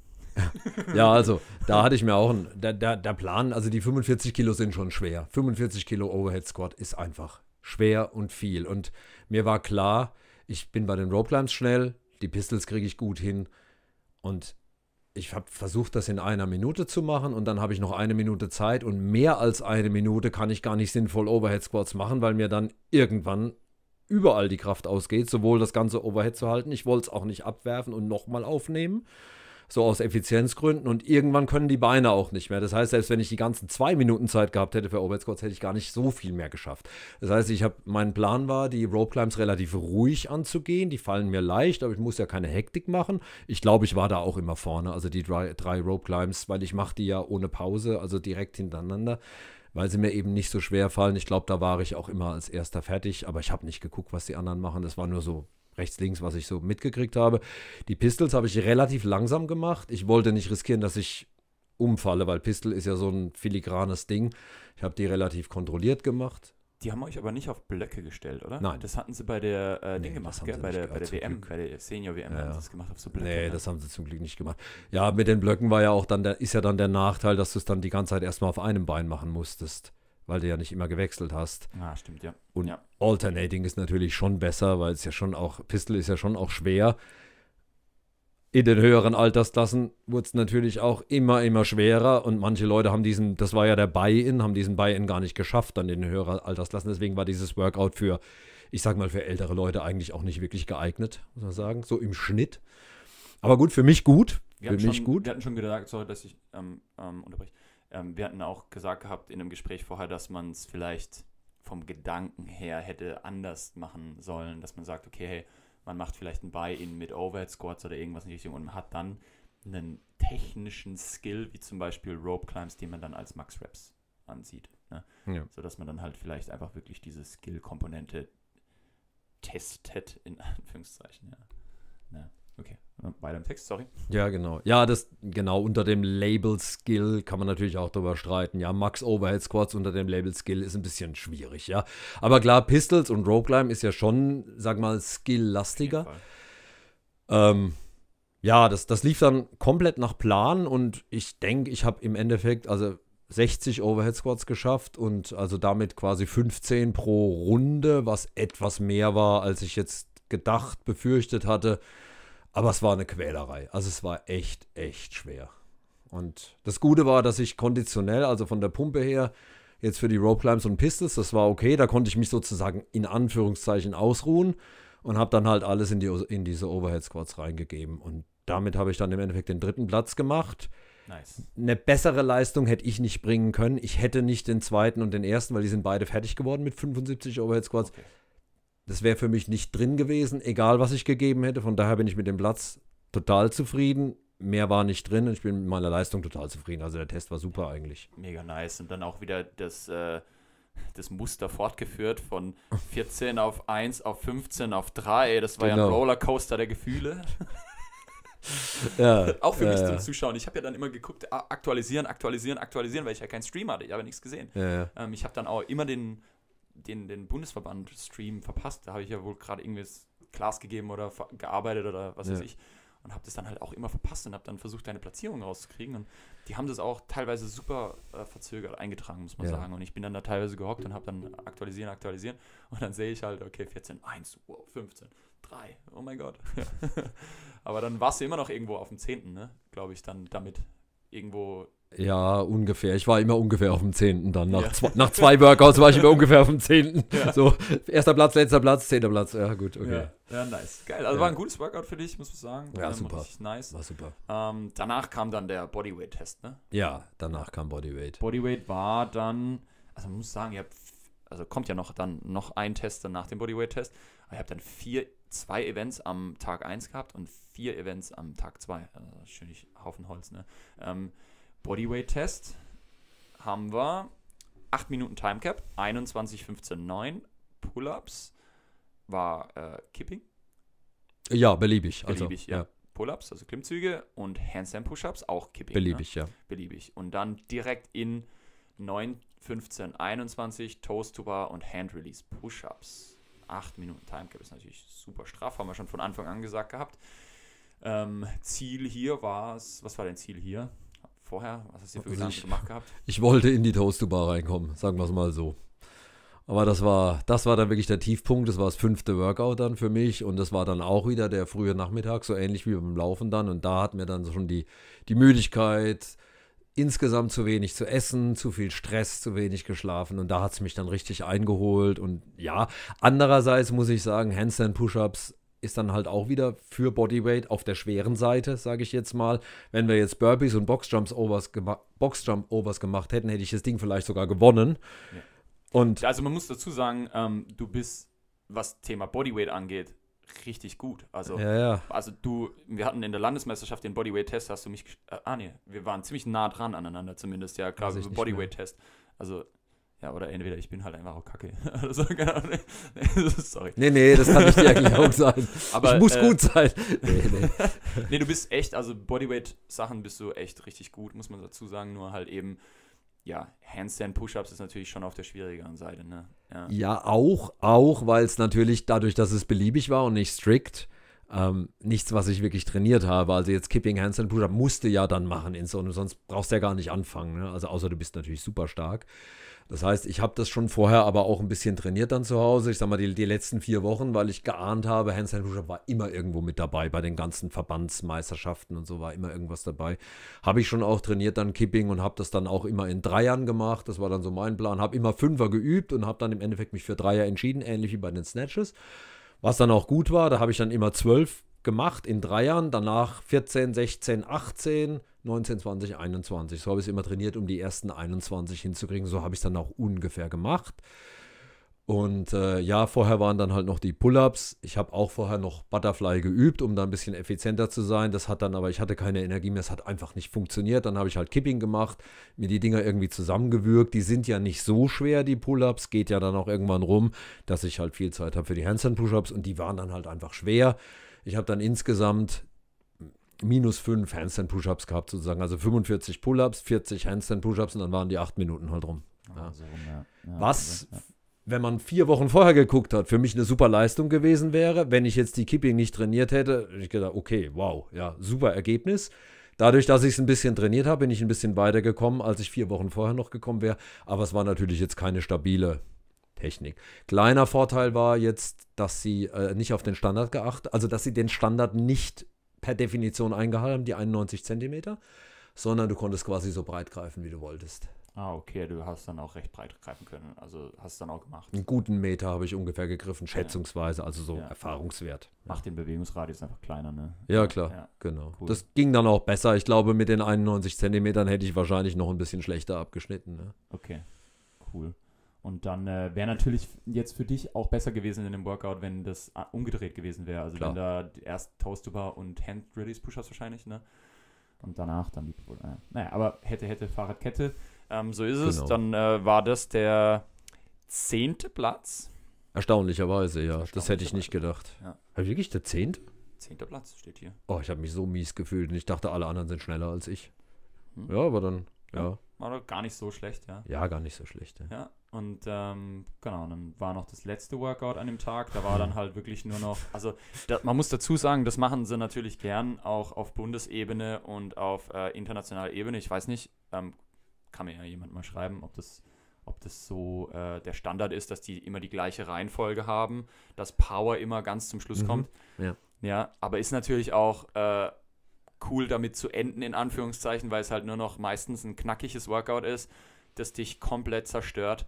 ja, also, da hatte ich mir auch einen, da, da, der Plan, also die 45 Kilo sind schon schwer. 45 Kilo Overhead Squat ist einfach schwer und viel. Und mir war klar, ich bin bei den Rope Climbs schnell, die Pistols kriege ich gut hin. Und ich habe versucht, das in einer Minute zu machen und dann habe ich noch eine Minute Zeit und mehr als eine Minute kann ich gar nicht sinnvoll Overhead Squats machen, weil mir dann irgendwann überall die Kraft ausgeht, sowohl das ganze Overhead zu halten, ich wollte es auch nicht abwerfen und nochmal aufnehmen, so aus Effizienzgründen. Und irgendwann können die Beine auch nicht mehr. Das heißt, selbst wenn ich die ganzen zwei Minuten Zeit gehabt hätte für Overhead hätte ich gar nicht so viel mehr geschafft. Das heißt, ich habe, mein Plan war, die Rope Climbs relativ ruhig anzugehen. Die fallen mir leicht, aber ich muss ja keine Hektik machen. Ich glaube, ich war da auch immer vorne. Also die drei, drei Rope Climbs, weil ich mache die ja ohne Pause, also direkt hintereinander weil sie mir eben nicht so schwer fallen. Ich glaube, da war ich auch immer als erster fertig, aber ich habe nicht geguckt, was die anderen machen. Das war nur so rechts, links, was ich so mitgekriegt habe. Die Pistols habe ich relativ langsam gemacht. Ich wollte nicht riskieren, dass ich umfalle, weil Pistol ist ja so ein filigranes Ding. Ich habe die relativ kontrolliert gemacht. Die haben euch aber nicht auf Blöcke gestellt, oder? Nein. Das hatten sie bei der äh, nee, gemacht, gell? Bei der, bei der WM, bei der Senior WM ja. haben sie das gemacht auf so Blöcke. Nee, ne? das haben sie zum Glück nicht gemacht. Ja, mit den Blöcken war ja auch dann der, ist ja dann der Nachteil, dass du es dann die ganze Zeit erstmal auf einem Bein machen musstest, weil du ja nicht immer gewechselt hast. Ah, stimmt, ja. Und ja. Alternating ist natürlich schon besser, weil es ja schon auch, Pistol ist ja schon auch schwer. In den höheren Altersklassen wurde es natürlich auch immer, immer schwerer und manche Leute haben diesen, das war ja der Buy-In, haben diesen Buy-In gar nicht geschafft dann in den höheren Altersklassen. Deswegen war dieses Workout für, ich sag mal, für ältere Leute eigentlich auch nicht wirklich geeignet, muss man sagen, so im Schnitt. Aber gut, für mich gut. Wir für mich schon, gut. Wir hatten schon gesagt, sorry, dass ich ähm, ähm, unterbreche. Ähm, wir hatten auch gesagt gehabt in einem Gespräch vorher, dass man es vielleicht vom Gedanken her hätte anders machen sollen, dass man sagt, okay, hey, man macht vielleicht ein Buy-in mit Overhead Squats oder irgendwas in die Richtung und hat dann einen technischen Skill, wie zum Beispiel Rope Climbs, den man dann als Max Reps ansieht. Ne? Ja. Sodass man dann halt vielleicht einfach wirklich diese Skill-Komponente testet, in Anführungszeichen. Ja. Ne? Okay, bei im Text, sorry. Ja, genau. Ja, das, genau, unter dem Label Skill kann man natürlich auch drüber streiten. Ja, Max Overhead Squats unter dem Label Skill ist ein bisschen schwierig, ja. Aber klar, Pistols und Rope Climb ist ja schon, sag mal, skill-lastiger. Ähm, ja, das, das lief dann komplett nach Plan und ich denke, ich habe im Endeffekt, also 60 Overhead Squats geschafft und also damit quasi 15 pro Runde, was etwas mehr war, als ich jetzt gedacht, befürchtet hatte. Aber es war eine Quälerei. Also es war echt, echt schwer. Und das Gute war, dass ich konditionell, also von der Pumpe her, jetzt für die Rope Climbs und Pistols, das war okay. Da konnte ich mich sozusagen in Anführungszeichen ausruhen und habe dann halt alles in, die, in diese Overhead Squats reingegeben. Und damit habe ich dann im Endeffekt den dritten Platz gemacht. Nice. Eine bessere Leistung hätte ich nicht bringen können. Ich hätte nicht den zweiten und den ersten, weil die sind beide fertig geworden mit 75 Overhead Squats. Okay. Das wäre für mich nicht drin gewesen, egal was ich gegeben hätte. Von daher bin ich mit dem Platz total zufrieden. Mehr war nicht drin und ich bin mit meiner Leistung total zufrieden. Also der Test war super eigentlich. Mega nice. Und dann auch wieder das, äh, das Muster fortgeführt von 14 auf 1 auf 15 auf 3. Das war genau. ja ein genau. Rollercoaster der Gefühle. ja, auch für mich ja, zum Zuschauen. Ich habe ja dann immer geguckt, aktualisieren, aktualisieren, aktualisieren, weil ich ja keinen Stream hatte. Ich habe nichts gesehen. Ja, ähm, ich habe dann auch immer den den, den Bundesverband-Stream verpasst. Da habe ich ja wohl gerade irgendwie Glas gegeben oder gearbeitet oder was ja. weiß ich. Und habe das dann halt auch immer verpasst und habe dann versucht, eine Platzierung rauszukriegen. Und die haben das auch teilweise super äh, verzögert eingetragen, muss man ja. sagen. Und ich bin dann da teilweise gehockt und habe dann aktualisieren, aktualisieren. Und dann sehe ich halt, okay, 14, 1, wow, 15, 3, oh mein Gott. Aber dann warst du immer noch irgendwo auf dem 10., ne? glaube ich, dann damit irgendwo ja, ungefähr. Ich war immer ungefähr auf dem Zehnten dann. Nach, ja. zwei, nach zwei Workouts war ich immer ungefähr auf dem Zehnten. Ja. So, erster Platz, letzter Platz, zehnter Platz. Ja, gut, okay. Ja, ja nice. Geil. Also war ein gutes Workout für dich, muss man sagen. Ja, ähm, super. Nice. War super. Ähm, danach kam dann der Bodyweight-Test, ne? Ja, danach kam Bodyweight. Bodyweight war dann, also man muss sagen, ihr habt, also kommt ja noch dann noch ein Test dann nach dem Bodyweight-Test. Ihr habt dann vier, zwei Events am Tag 1 gehabt und vier Events am Tag 2. Also schön Haufen Holz, ne? Ähm, Bodyweight-Test haben wir 8 Minuten Timecap, 21, 15, 9 Pull-Ups war äh, Kipping. Ja, beliebig. Also, beliebig, also, ja. ja. Pull-ups, also Klimmzüge und Handstand Push-ups, auch Kipping. Ne? Beliebig, ne? ja. Beliebig. Und dann direkt in 9, 15, 21 Toast to Bar und Hand Release Push-ups. 8 Minuten Timecap ist natürlich super straff, haben wir schon von Anfang an gesagt gehabt. Ähm, Ziel hier war es, was war dein Ziel hier? vorher? Was hast du für also Gedanken ich, gemacht gehabt? Ich wollte in die Toast-to-Bar reinkommen, sagen wir es mal so. Aber das war, das war dann wirklich der Tiefpunkt. Das war das fünfte Workout dann für mich. Und das war dann auch wieder der frühe Nachmittag, so ähnlich wie beim Laufen dann. Und da hat mir dann schon die, die Müdigkeit, insgesamt zu wenig zu essen, zu viel Stress, zu wenig geschlafen und da hat es mich dann richtig eingeholt und ja, andererseits muss ich sagen, Handstand Push-Ups ist dann halt auch wieder für Bodyweight auf der schweren Seite, sage ich jetzt mal. Wenn wir jetzt Burpees und Boxjumps Overs gema Boxjump Overs gemacht hätten, hätte ich das Ding vielleicht sogar gewonnen. Ja. Und also man muss dazu sagen, ähm, du bist, was Thema Bodyweight angeht, richtig gut. Also, ja, ja. also du, wir hatten in der Landesmeisterschaft den Bodyweight-Test, hast du mich, äh, ah nee, wir waren ziemlich nah dran aneinander zumindest, ja, klar, Bodyweight-Test. Also ja, oder entweder ich bin halt einfach auch kacke. Also, sorry. Nee, nee, das kann nicht die Erklärung sein. Aber, ich muss äh, gut sein. Nee, nee. nee, du bist echt, also Bodyweight-Sachen bist du echt richtig gut, muss man dazu sagen. Nur halt eben, ja, Handstand-Push-Ups ist natürlich schon auf der schwierigeren Seite, ne? Ja, ja auch, auch, weil es natürlich dadurch, dass es beliebig war und nicht strikt, ähm, nichts, was ich wirklich trainiert habe. Also jetzt Kipping, Handstand, Push-Up musste ja dann machen in so einem, sonst brauchst du ja gar nicht anfangen. Ne? Also außer du bist natürlich super stark. Das heißt, ich habe das schon vorher aber auch ein bisschen trainiert dann zu Hause. Ich sag mal, die, die letzten vier Wochen, weil ich geahnt habe, Handstand Push-Up war immer irgendwo mit dabei. Bei den ganzen Verbandsmeisterschaften und so war immer irgendwas dabei. Habe ich schon auch trainiert dann Kipping und habe das dann auch immer in Dreiern gemacht. Das war dann so mein Plan. Habe immer Fünfer geübt und habe dann im Endeffekt mich für Dreier entschieden, ähnlich wie bei den Snatches. Was dann auch gut war, da habe ich dann immer zwölf gemacht in drei Jahren, danach 14, 16, 18, 19, 20, 21. So habe ich es immer trainiert, um die ersten 21 hinzukriegen. So habe ich es dann auch ungefähr gemacht. Und äh, ja, vorher waren dann halt noch die Pull-ups. Ich habe auch vorher noch Butterfly geübt, um da ein bisschen effizienter zu sein. Das hat dann aber, ich hatte keine Energie mehr, es hat einfach nicht funktioniert. Dann habe ich halt Kipping gemacht, mir die Dinger irgendwie zusammengewürgt. Die sind ja nicht so schwer, die Pull-ups. Geht ja dann auch irgendwann rum, dass ich halt viel Zeit habe für die Handstand-Push-ups und die waren dann halt einfach schwer. Ich habe dann insgesamt minus 5 Handstand-Push-ups gehabt, sozusagen. Also 45 Pull-ups, 40 Handstand-Push-ups und dann waren die 8 Minuten halt rum. Ah, ja. Also, ja, ja, Was wenn man vier Wochen vorher geguckt hat, für mich eine super Leistung gewesen wäre. Wenn ich jetzt die Keeping nicht trainiert hätte, hätte ich gedacht, okay, wow, ja, super Ergebnis. Dadurch, dass ich es ein bisschen trainiert habe, bin ich ein bisschen weiter gekommen, als ich vier Wochen vorher noch gekommen wäre. Aber es war natürlich jetzt keine stabile Technik. Kleiner Vorteil war jetzt, dass sie äh, nicht auf den Standard geachtet, also dass sie den Standard nicht per Definition eingehalten haben, die 91 cm, sondern du konntest quasi so breit greifen, wie du wolltest. Ah, okay, du hast dann auch recht breit greifen können. Also hast du dann auch gemacht. Einen guten Meter habe ich ungefähr gegriffen, schätzungsweise, also so ja. erfahrungswert. Macht den Bewegungsradius einfach kleiner, ne? Ja, klar, ja. genau. Cool. Das ging dann auch besser. Ich glaube, mit den 91 Zentimetern hätte ich wahrscheinlich noch ein bisschen schlechter abgeschnitten. Ne? Okay, cool. Und dann äh, wäre natürlich jetzt für dich auch besser gewesen in dem Workout, wenn das äh, umgedreht gewesen wäre. Also Klar. wenn da erst Toast Bar und Hand Release Pushers wahrscheinlich, ne? Und danach dann die. Äh, naja, aber hätte, hätte Fahrradkette. Ähm, so ist genau. es. Dann äh, war das der zehnte Platz. Erstaunlicherweise, ja. Das, das hätte ich nicht gedacht. Ja. Wirklich der zehnte? Zehnter Platz steht hier. Oh, ich habe mich so mies gefühlt und ich dachte, alle anderen sind schneller als ich. Hm. Ja, aber dann, ja. ja. War gar nicht so schlecht, ja. Ja, gar nicht so schlecht, ja. ja. Und ähm, genau, dann war noch das letzte Workout an dem Tag. Da war dann halt wirklich nur noch, also da, man muss dazu sagen, das machen sie natürlich gern auch auf Bundesebene und auf äh, internationaler Ebene. Ich weiß nicht, ähm, kann mir ja jemand mal schreiben, ob das, ob das so äh, der Standard ist, dass die immer die gleiche Reihenfolge haben, dass Power immer ganz zum Schluss mhm. kommt. Ja. ja, aber ist natürlich auch äh, cool damit zu enden, in Anführungszeichen, weil es halt nur noch meistens ein knackiges Workout ist, das dich komplett zerstört.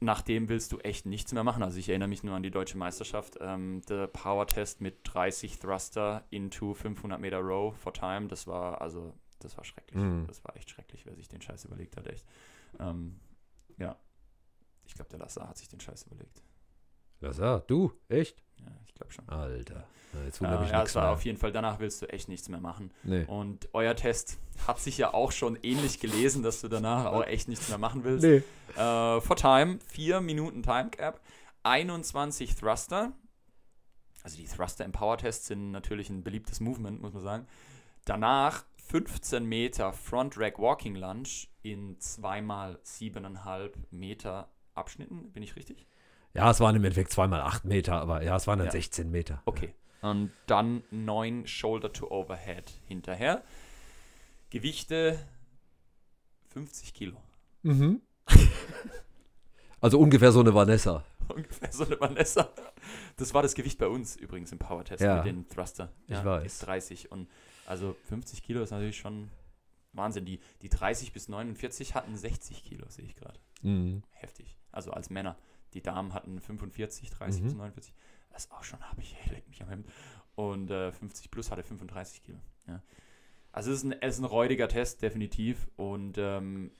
Nachdem willst du echt nichts mehr machen. Also ich erinnere mich nur an die deutsche Meisterschaft. Ähm, der Power-Test mit 30 Thruster into 500 Meter Row for Time, das war also das war schrecklich. Mhm. Das war echt schrecklich, wer sich den Scheiß überlegt hat, echt. Ähm, ja. Ich glaube, der Lassar hat sich den Scheiß überlegt. Lassar, du? Echt? Ja, ich glaube schon. Alter. jetzt äh, mich ja, nichts war mehr. auf jeden Fall, danach willst du echt nichts mehr machen. Nee. Und euer Test hat sich ja auch schon ähnlich gelesen, dass du danach auch echt nichts mehr machen willst. Nee. Äh, for Time, vier Minuten Time Cap, 21 Thruster. Also die Thruster Empower Tests sind natürlich ein beliebtes Movement, muss man sagen. Danach 15 Meter Front Rack Walking Lunge in zweimal siebeneinhalb Meter Abschnitten, bin ich richtig? Ja, es waren im Endeffekt zweimal acht Meter, aber ja, es waren dann ja. 16 Meter. Okay. Und dann neun Shoulder to Overhead hinterher. Gewichte 50 Kilo. Mhm. also ungefähr so eine Vanessa. Ungefähr so eine Vanessa. Das war das Gewicht bei uns übrigens im Power Test ja. mit dem Thruster. Ja, ich weiß. Ist 30 und also 50 Kilo ist natürlich schon Wahnsinn. Die, die 30 bis 49 hatten 60 Kilo, sehe ich gerade. Mhm. Heftig. Also als Männer. Die Damen hatten 45, 30 mhm. bis 49. Das ist auch schon habe ich, leck mich am Hemd. Und äh, 50 plus hatte 35 Kilo. Ja. Also es ist, ein, es ist ein räudiger Test, definitiv. Und ähm,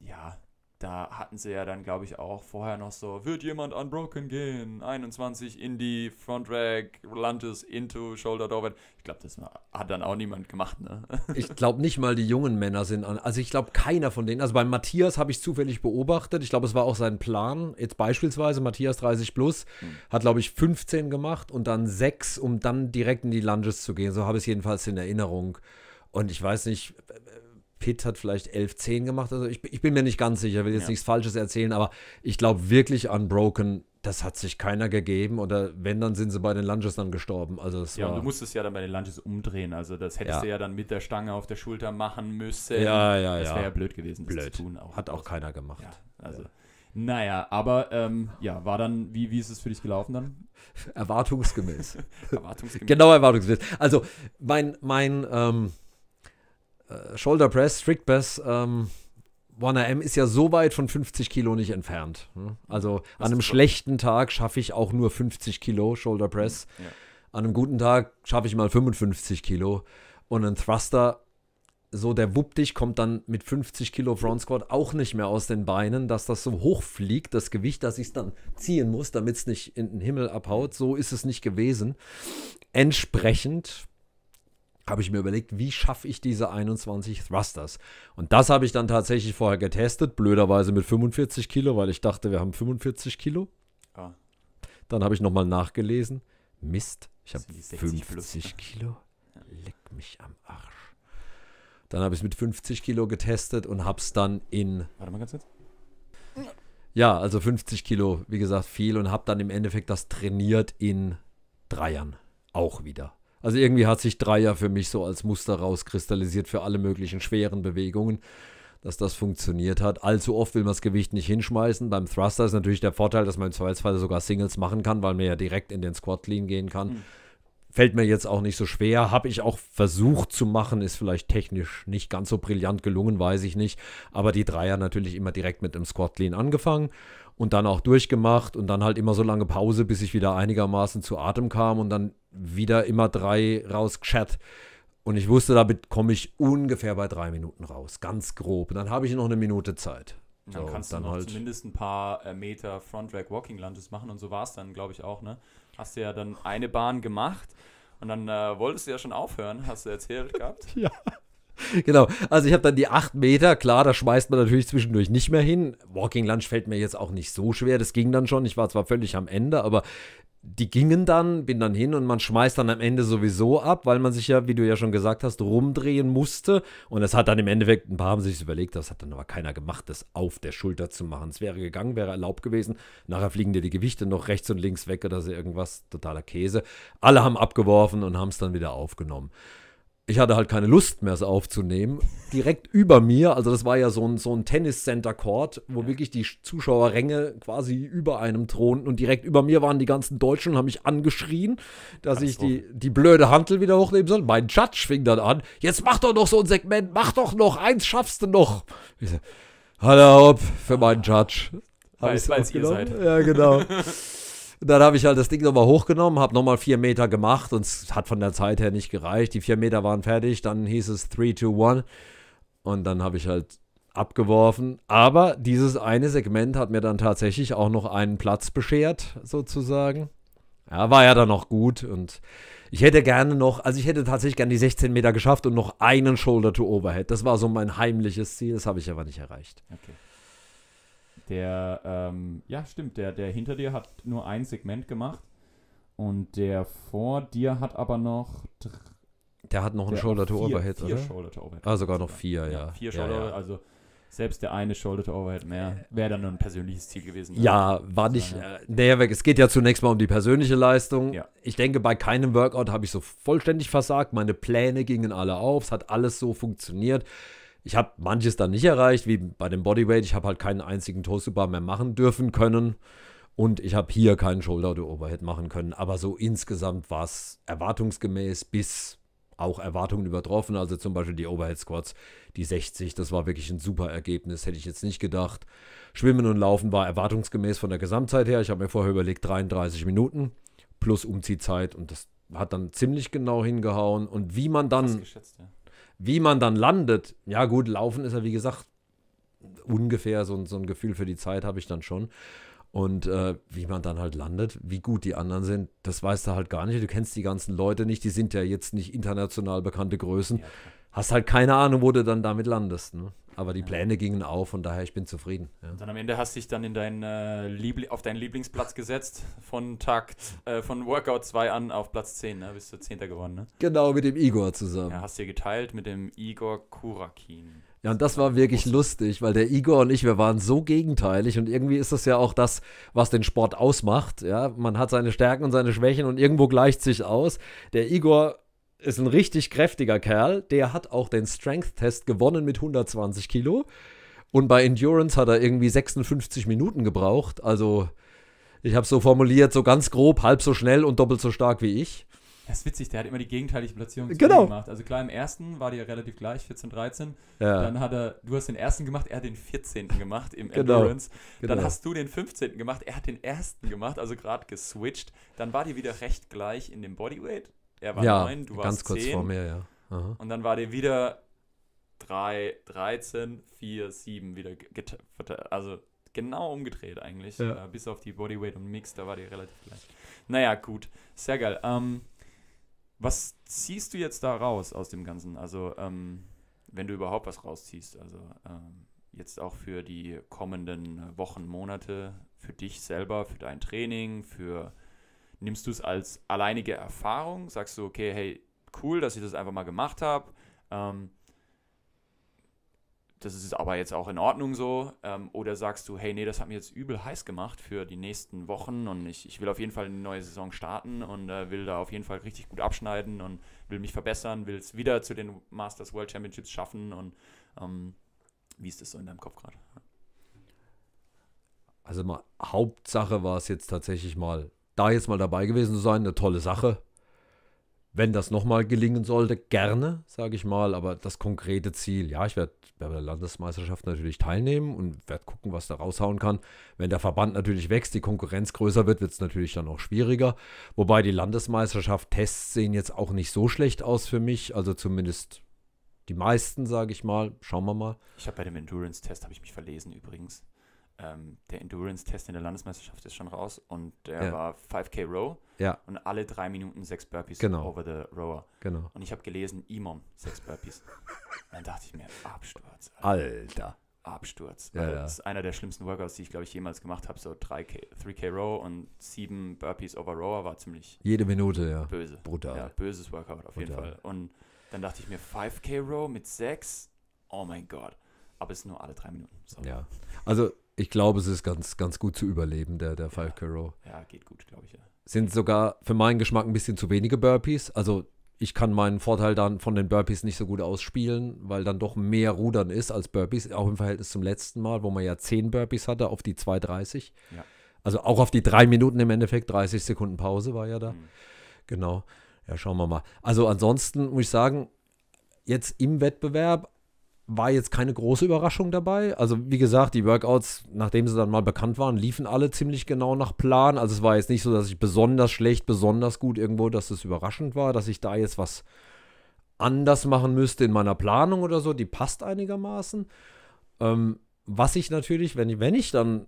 ja, da hatten sie ja dann, glaube ich, auch vorher noch so, wird jemand unbroken gehen? 21 in die Front Rack, Lantis, Into, Shoulder Doorway. Ich glaube, das hat dann auch niemand gemacht, ne? ich glaube nicht mal die jungen Männer sind an. Also ich glaube keiner von denen. Also bei Matthias habe ich zufällig beobachtet. Ich glaube, es war auch sein Plan. Jetzt beispielsweise Matthias 30 plus hm. hat, glaube ich, 15 gemacht und dann 6, um dann direkt in die Lunges zu gehen. So habe ich es jedenfalls in Erinnerung. Und ich weiß nicht, Pitt hat vielleicht 11-10 gemacht. Also ich, ich, bin mir nicht ganz sicher, will jetzt ja. nichts Falsches erzählen, aber ich glaube wirklich an Broken, das hat sich keiner gegeben. Oder wenn, dann sind sie bei den Lunges dann gestorben. Also ja, und du musstest ja dann bei den Lunges umdrehen. Also das hättest ja. du ja dann mit der Stange auf der Schulter machen müssen. Ja, ja, das ja. Das wäre ja blöd gewesen, blöd. zu tun. Auch hat auch keiner gemacht. Ja, also. Ja. Naja, aber ähm, ja, war dann, wie, wie ist es für dich gelaufen dann? Erwartungsgemäß. erwartungsgemäß. Genau erwartungsgemäß. Also mein, mein, ähm, äh, Shoulder Press, Strict Press, ähm, 1RM ist ja so weit von 50 Kilo nicht entfernt. Ne? Also das an einem schlechten Tag schaffe ich auch nur 50 Kilo Shoulder Press. Mhm, ja. An einem guten Tag schaffe ich mal 55 Kilo. Und ein Thruster, so der wupp dich, kommt dann mit 50 Kilo Front Squat auch nicht mehr aus den Beinen, dass das so hoch fliegt, das Gewicht, dass ich es dann ziehen muss, damit es nicht in den Himmel abhaut. So ist es nicht gewesen. Entsprechend habe ich mir überlegt, wie schaffe ich diese 21 Thrusters? Und das habe ich dann tatsächlich vorher getestet, blöderweise mit 45 Kilo, weil ich dachte, wir haben 45 Kilo. Ah. Dann habe ich nochmal nachgelesen. Mist, ich habe 50 plus, ne? Kilo. Leck mich am Arsch. Dann habe ich es mit 50 Kilo getestet und habe es dann in... Warte mal ganz kurz. Ja, also 50 Kilo, wie gesagt, viel und habe dann im Endeffekt das trainiert in Dreiern. Auch wieder. Also irgendwie hat sich Dreier für mich so als Muster rauskristallisiert für alle möglichen schweren Bewegungen, dass das funktioniert hat. Allzu oft will man das Gewicht nicht hinschmeißen. Beim Thruster ist natürlich der Vorteil, dass man im Zweifelsfall sogar Singles machen kann, weil man ja direkt in den Squat Clean gehen kann. Mhm. Fällt mir jetzt auch nicht so schwer. Habe ich auch versucht zu machen, ist vielleicht technisch nicht ganz so brillant gelungen, weiß ich nicht. Aber die Dreier natürlich immer direkt mit dem Squat Clean angefangen und dann auch durchgemacht und dann halt immer so lange Pause, bis ich wieder einigermaßen zu Atem kam und dann wieder immer drei rausgeschert. Und ich wusste, damit komme ich ungefähr bei drei Minuten raus, ganz grob. Und dann habe ich noch eine Minute Zeit. So, dann kannst dann du noch halt zumindest ein paar äh, Meter Front Rack Walking Lunges machen und so war es dann, glaube ich, auch. Ne? Hast du ja dann eine Bahn gemacht und dann äh, wolltest du ja schon aufhören, hast du erzählt gehabt. ja. genau. Also ich habe dann die 8 Meter. Klar, da schmeißt man natürlich zwischendurch nicht mehr hin. Walking Lunch fällt mir jetzt auch nicht so schwer. Das ging dann schon. Ich war zwar völlig am Ende, aber die gingen dann, bin dann hin und man schmeißt dann am Ende sowieso ab, weil man sich ja, wie du ja schon gesagt hast, rumdrehen musste. Und es hat dann im Endeffekt, ein paar haben sich überlegt, das hat dann aber keiner gemacht, das auf der Schulter zu machen. Es wäre gegangen, wäre erlaubt gewesen. Nachher fliegen dir die Gewichte noch rechts und links weg oder so irgendwas. Totaler Käse. Alle haben abgeworfen und haben es dann wieder aufgenommen ich hatte halt keine Lust mehr, es aufzunehmen. Direkt über mir, also das war ja so ein, so ein Tennis-Center-Court, wo ja. wirklich die Zuschauerränge quasi über einem thronten und direkt über mir waren die ganzen Deutschen und haben mich angeschrien, dass Ganz ich die, die blöde Hantel wieder hochnehmen soll. Mein Judge fing dann an, jetzt mach doch noch so ein Segment, mach doch noch, eins schaffst du noch. Ich so, Hallo, für meinen Judge. Weil es ihr seid. Ja, genau. dann habe ich halt das Ding nochmal hochgenommen, habe nochmal vier Meter gemacht und es hat von der Zeit her nicht gereicht. Die vier Meter waren fertig, dann hieß es 3, 2, 1 und dann habe ich halt abgeworfen. Aber dieses eine Segment hat mir dann tatsächlich auch noch einen Platz beschert, sozusagen. Ja, war ja dann noch gut und ich hätte gerne noch, also ich hätte tatsächlich gerne die 16 Meter geschafft und noch einen Shoulder to Overhead. Das war so mein heimliches Ziel, das habe ich aber nicht erreicht. Okay. Der, ähm, ja, stimmt, der, der hinter dir hat nur ein Segment gemacht und der vor dir hat aber noch. Der hat noch einen Shoulder-to-Overhead, oder? Shoulder-to-Overhead. Ah, sogar noch vier, ja. ja vier ja, Shoulder, ja. also selbst der eine Shoulder-to-Overhead mehr äh, wäre dann nur ein persönliches Ziel gewesen. Ne? Ja, war nicht äh, näher weg. Es geht ja zunächst mal um die persönliche Leistung. Ja. Ich denke, bei keinem Workout habe ich so vollständig versagt. Meine Pläne gingen alle auf. Es hat alles so funktioniert. Ich habe manches dann nicht erreicht, wie bei dem Bodyweight. Ich habe halt keinen einzigen Toastubar mehr machen dürfen können. Und ich habe hier keinen Shoulder oder Overhead machen können. Aber so insgesamt war es erwartungsgemäß bis auch Erwartungen übertroffen. Also zum Beispiel die Overhead Squats, die 60, das war wirklich ein super Ergebnis, hätte ich jetzt nicht gedacht. Schwimmen und Laufen war erwartungsgemäß von der Gesamtzeit her. Ich habe mir vorher überlegt, 33 Minuten plus Umziehzeit und das hat dann ziemlich genau hingehauen. Und wie man dann. Geschätzt, ja. Wie man dann landet, ja gut, laufen ist ja wie gesagt ungefähr so, so ein Gefühl für die Zeit habe ich dann schon. Und äh, wie man dann halt landet, wie gut die anderen sind, das weißt du halt gar nicht. Du kennst die ganzen Leute nicht, die sind ja jetzt nicht international bekannte Größen. Ja, Hast halt keine Ahnung, wo du dann damit landest. Ne? Aber die Pläne gingen auf und daher ich bin zufrieden. Ja. Dann am Ende hast du dich dann in dein, äh, Liebli auf deinen Lieblingsplatz gesetzt, von Takt, äh, von Workout 2 an auf Platz 10, ne? bist du 10. geworden. Ne? Genau, mit dem Igor zusammen. Ja, hast dir geteilt mit dem Igor Kurakin. Ja, und das war wirklich lustig, weil der Igor und ich, wir waren so gegenteilig und irgendwie ist das ja auch das, was den Sport ausmacht. Ja, man hat seine Stärken und seine Schwächen und irgendwo gleicht sich aus. Der Igor ist ein richtig kräftiger Kerl. Der hat auch den Strength-Test gewonnen mit 120 Kilo. Und bei Endurance hat er irgendwie 56 Minuten gebraucht. Also, ich habe so formuliert, so ganz grob, halb so schnell und doppelt so stark wie ich. Das ist witzig, der hat immer die gegenteilige Platzierung genau. gemacht. Also klar, im ersten war die ja relativ gleich, 14, 13. Ja. Dann hat er, du hast den ersten gemacht, er hat den 14. gemacht im genau. Endurance. Dann genau. hast du den 15. gemacht, er hat den ersten gemacht, also gerade geswitcht. Dann war die wieder recht gleich in dem Bodyweight er war ja, neun, du warst ganz kurz zehn, vor mir, ja. Aha. Und dann war der wieder 3, 13, 4, 7 wieder geteilt. also genau umgedreht eigentlich, ja. Äh, bis auf die Bodyweight und Mix, da war die relativ gleich. Naja, gut, sehr geil. Ähm, was ziehst du jetzt da raus aus dem Ganzen? Also, ähm, wenn du überhaupt was rausziehst, also ähm, jetzt auch für die kommenden Wochen, Monate, für dich selber, für dein Training, für Nimmst du es als alleinige Erfahrung? Sagst du, okay, hey, cool, dass ich das einfach mal gemacht habe. Ähm, das ist aber jetzt auch in Ordnung so. Ähm, oder sagst du, hey, nee, das hat mir jetzt übel heiß gemacht für die nächsten Wochen und ich, ich will auf jeden Fall eine neue Saison starten und äh, will da auf jeden Fall richtig gut abschneiden und will mich verbessern, will es wieder zu den Masters World Championships schaffen und ähm, wie ist das so in deinem Kopf gerade? Also mal, Hauptsache war es jetzt tatsächlich mal da jetzt mal dabei gewesen zu sein, eine tolle Sache. Wenn das nochmal gelingen sollte, gerne, sage ich mal, aber das konkrete Ziel, ja, ich werde bei der Landesmeisterschaft natürlich teilnehmen und werde gucken, was da raushauen kann. Wenn der Verband natürlich wächst, die Konkurrenz größer wird, wird es natürlich dann auch schwieriger. Wobei die Landesmeisterschaft Tests sehen jetzt auch nicht so schlecht aus für mich, also zumindest die meisten, sage ich mal. Schauen wir mal. Ich habe bei dem Endurance-Test, habe ich mich verlesen übrigens ähm, der Endurance-Test in der Landesmeisterschaft ist schon raus und der ja. war 5K Row ja. und alle drei Minuten sechs Burpees genau. over the Rower. Genau. Und ich habe gelesen, Imon sechs Burpees. dann dachte ich mir, Absturz. Alter. Alter. Absturz. Ja, also, Das ist einer der schlimmsten Workouts, die ich, glaube ich, jemals gemacht habe. So 3K, 3K Row und sieben Burpees over Rower war ziemlich. Jede Minute, ja. Böse. Brutal. Ja, böses Workout auf Brutal. jeden Fall. Und dann dachte ich mir, 5K Row mit sechs? Oh mein Gott. Aber es ist nur alle drei Minuten. So. Ja. Also ich glaube, es ist ganz, ganz gut zu überleben, der, der ja. Five Kuro. Ja, geht gut, glaube ich, ja. Sind sogar für meinen Geschmack ein bisschen zu wenige Burpees. Also ich kann meinen Vorteil dann von den Burpees nicht so gut ausspielen, weil dann doch mehr Rudern ist als Burpees, auch im Verhältnis zum letzten Mal, wo man ja 10 Burpees hatte auf die 2,30. Ja. Also auch auf die 3 Minuten im Endeffekt, 30 Sekunden Pause war ja da. Mhm. Genau. Ja, schauen wir mal. Also ansonsten muss ich sagen, jetzt im Wettbewerb war jetzt keine große Überraschung dabei. Also wie gesagt, die Workouts, nachdem sie dann mal bekannt waren, liefen alle ziemlich genau nach Plan. Also es war jetzt nicht so, dass ich besonders schlecht, besonders gut irgendwo, dass es überraschend war, dass ich da jetzt was anders machen müsste in meiner Planung oder so. Die passt einigermaßen. Ähm, was ich natürlich, wenn ich, wenn ich dann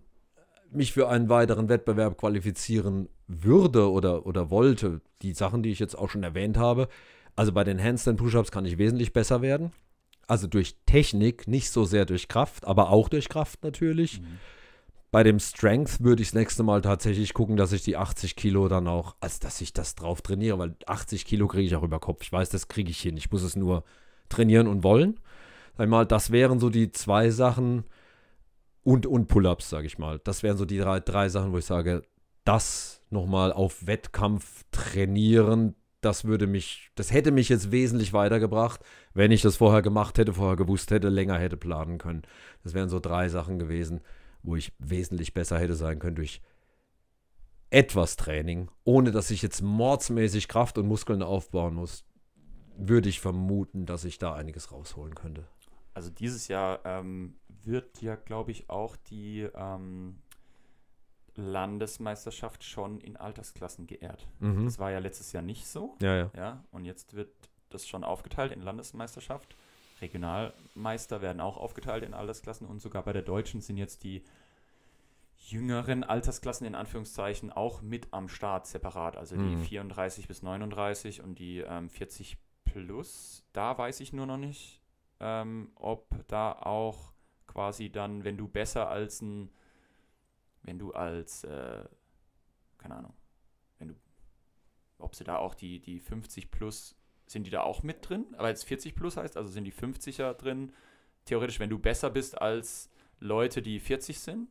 mich für einen weiteren Wettbewerb qualifizieren würde oder, oder wollte, die Sachen, die ich jetzt auch schon erwähnt habe, also bei den Handstand Push-Ups kann ich wesentlich besser werden also durch Technik, nicht so sehr durch Kraft, aber auch durch Kraft natürlich. Mhm. Bei dem Strength würde ich das nächste Mal tatsächlich gucken, dass ich die 80 Kilo dann auch, also dass ich das drauf trainiere, weil 80 Kilo kriege ich auch über Kopf. Ich weiß, das kriege ich hin. Ich muss es nur trainieren und wollen. Einmal, das wären so die zwei Sachen und, und Pull-ups, sage ich mal. Das wären so die drei, drei Sachen, wo ich sage, das nochmal auf Wettkampf trainieren, das würde mich, das hätte mich jetzt wesentlich weitergebracht, wenn ich das vorher gemacht hätte, vorher gewusst hätte, länger hätte planen können. Das wären so drei Sachen gewesen, wo ich wesentlich besser hätte sein können durch etwas Training, ohne dass ich jetzt mordsmäßig Kraft und Muskeln aufbauen muss, würde ich vermuten, dass ich da einiges rausholen könnte. Also dieses Jahr ähm, wird ja, glaube ich, auch die ähm Landesmeisterschaft schon in Altersklassen geehrt. Mhm. Das war ja letztes Jahr nicht so. Ja, ja. ja, und jetzt wird das schon aufgeteilt in Landesmeisterschaft. Regionalmeister werden auch aufgeteilt in Altersklassen und sogar bei der Deutschen sind jetzt die jüngeren Altersklassen in Anführungszeichen auch mit am Start separat. Also die 34 mhm. bis 39 und die ähm, 40 plus. Da weiß ich nur noch nicht, ähm, ob da auch quasi dann, wenn du besser als ein wenn du als, äh, keine Ahnung, wenn du, ob sie da auch die, die 50 plus, sind die da auch mit drin? Aber jetzt 40 plus heißt, also sind die 50er drin? Theoretisch, wenn du besser bist als Leute, die 40 sind,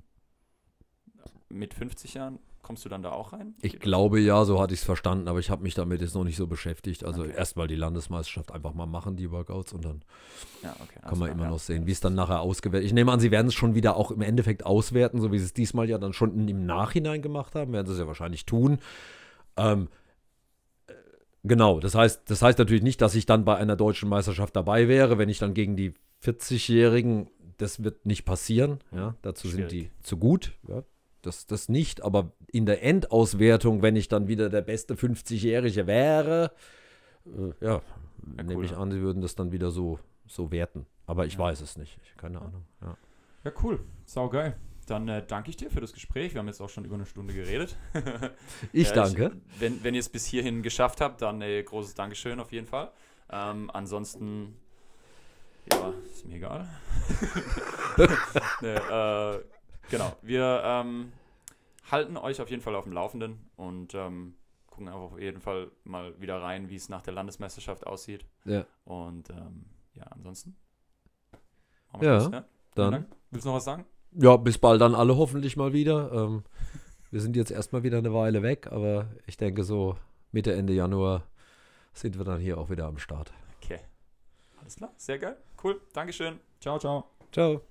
mit 50 Jahren, Kommst du dann da auch rein? Ich glaube ja, so hatte ich es verstanden, aber ich habe mich damit jetzt noch nicht so beschäftigt. Also okay. erstmal die Landesmeisterschaft einfach mal machen, die Workouts, und dann ja, okay. kann man immer ja. noch sehen, wie es dann nachher ausgewertet Ich nehme an, sie werden es schon wieder auch im Endeffekt auswerten, so wie sie es diesmal ja dann schon im Nachhinein gemacht haben, werden sie es ja wahrscheinlich tun. Ähm, äh, Genau, das heißt, das heißt natürlich nicht, dass ich dann bei einer deutschen Meisterschaft dabei wäre, wenn ich dann gegen die 40-Jährigen, das wird nicht passieren. Ja, dazu Schwierig. sind die zu gut. Ja, das, das nicht, aber in der Endauswertung, wenn ich dann wieder der beste 50-Jährige wäre, äh, ja, ja, nehme ich an, sie würden das dann wieder so, so werten. Aber ich ja. weiß es nicht. Ich, keine Ahnung. Ja, ja cool. Sau geil. Dann äh, danke ich dir für das Gespräch. Wir haben jetzt auch schon über eine Stunde geredet. ich danke. Ich, wenn, wenn ihr es bis hierhin geschafft habt, dann äh, großes Dankeschön auf jeden Fall. Ähm, ansonsten, ja, ist mir egal. nee, äh, genau. Wir ähm, halten euch auf jeden Fall auf dem Laufenden und ähm, gucken einfach auf jeden Fall mal wieder rein, wie es nach der Landesmeisterschaft aussieht. Ja. Und ähm, ja, ansonsten. Ja, Schluss, ja, dann. Willst du noch was sagen? Ja, bis bald dann alle hoffentlich mal wieder. Ähm, wir sind jetzt erstmal wieder eine Weile weg, aber ich denke so Mitte, Ende Januar sind wir dann hier auch wieder am Start. Okay. Alles klar, sehr geil. Cool. Dankeschön. Ciao, ciao. Ciao.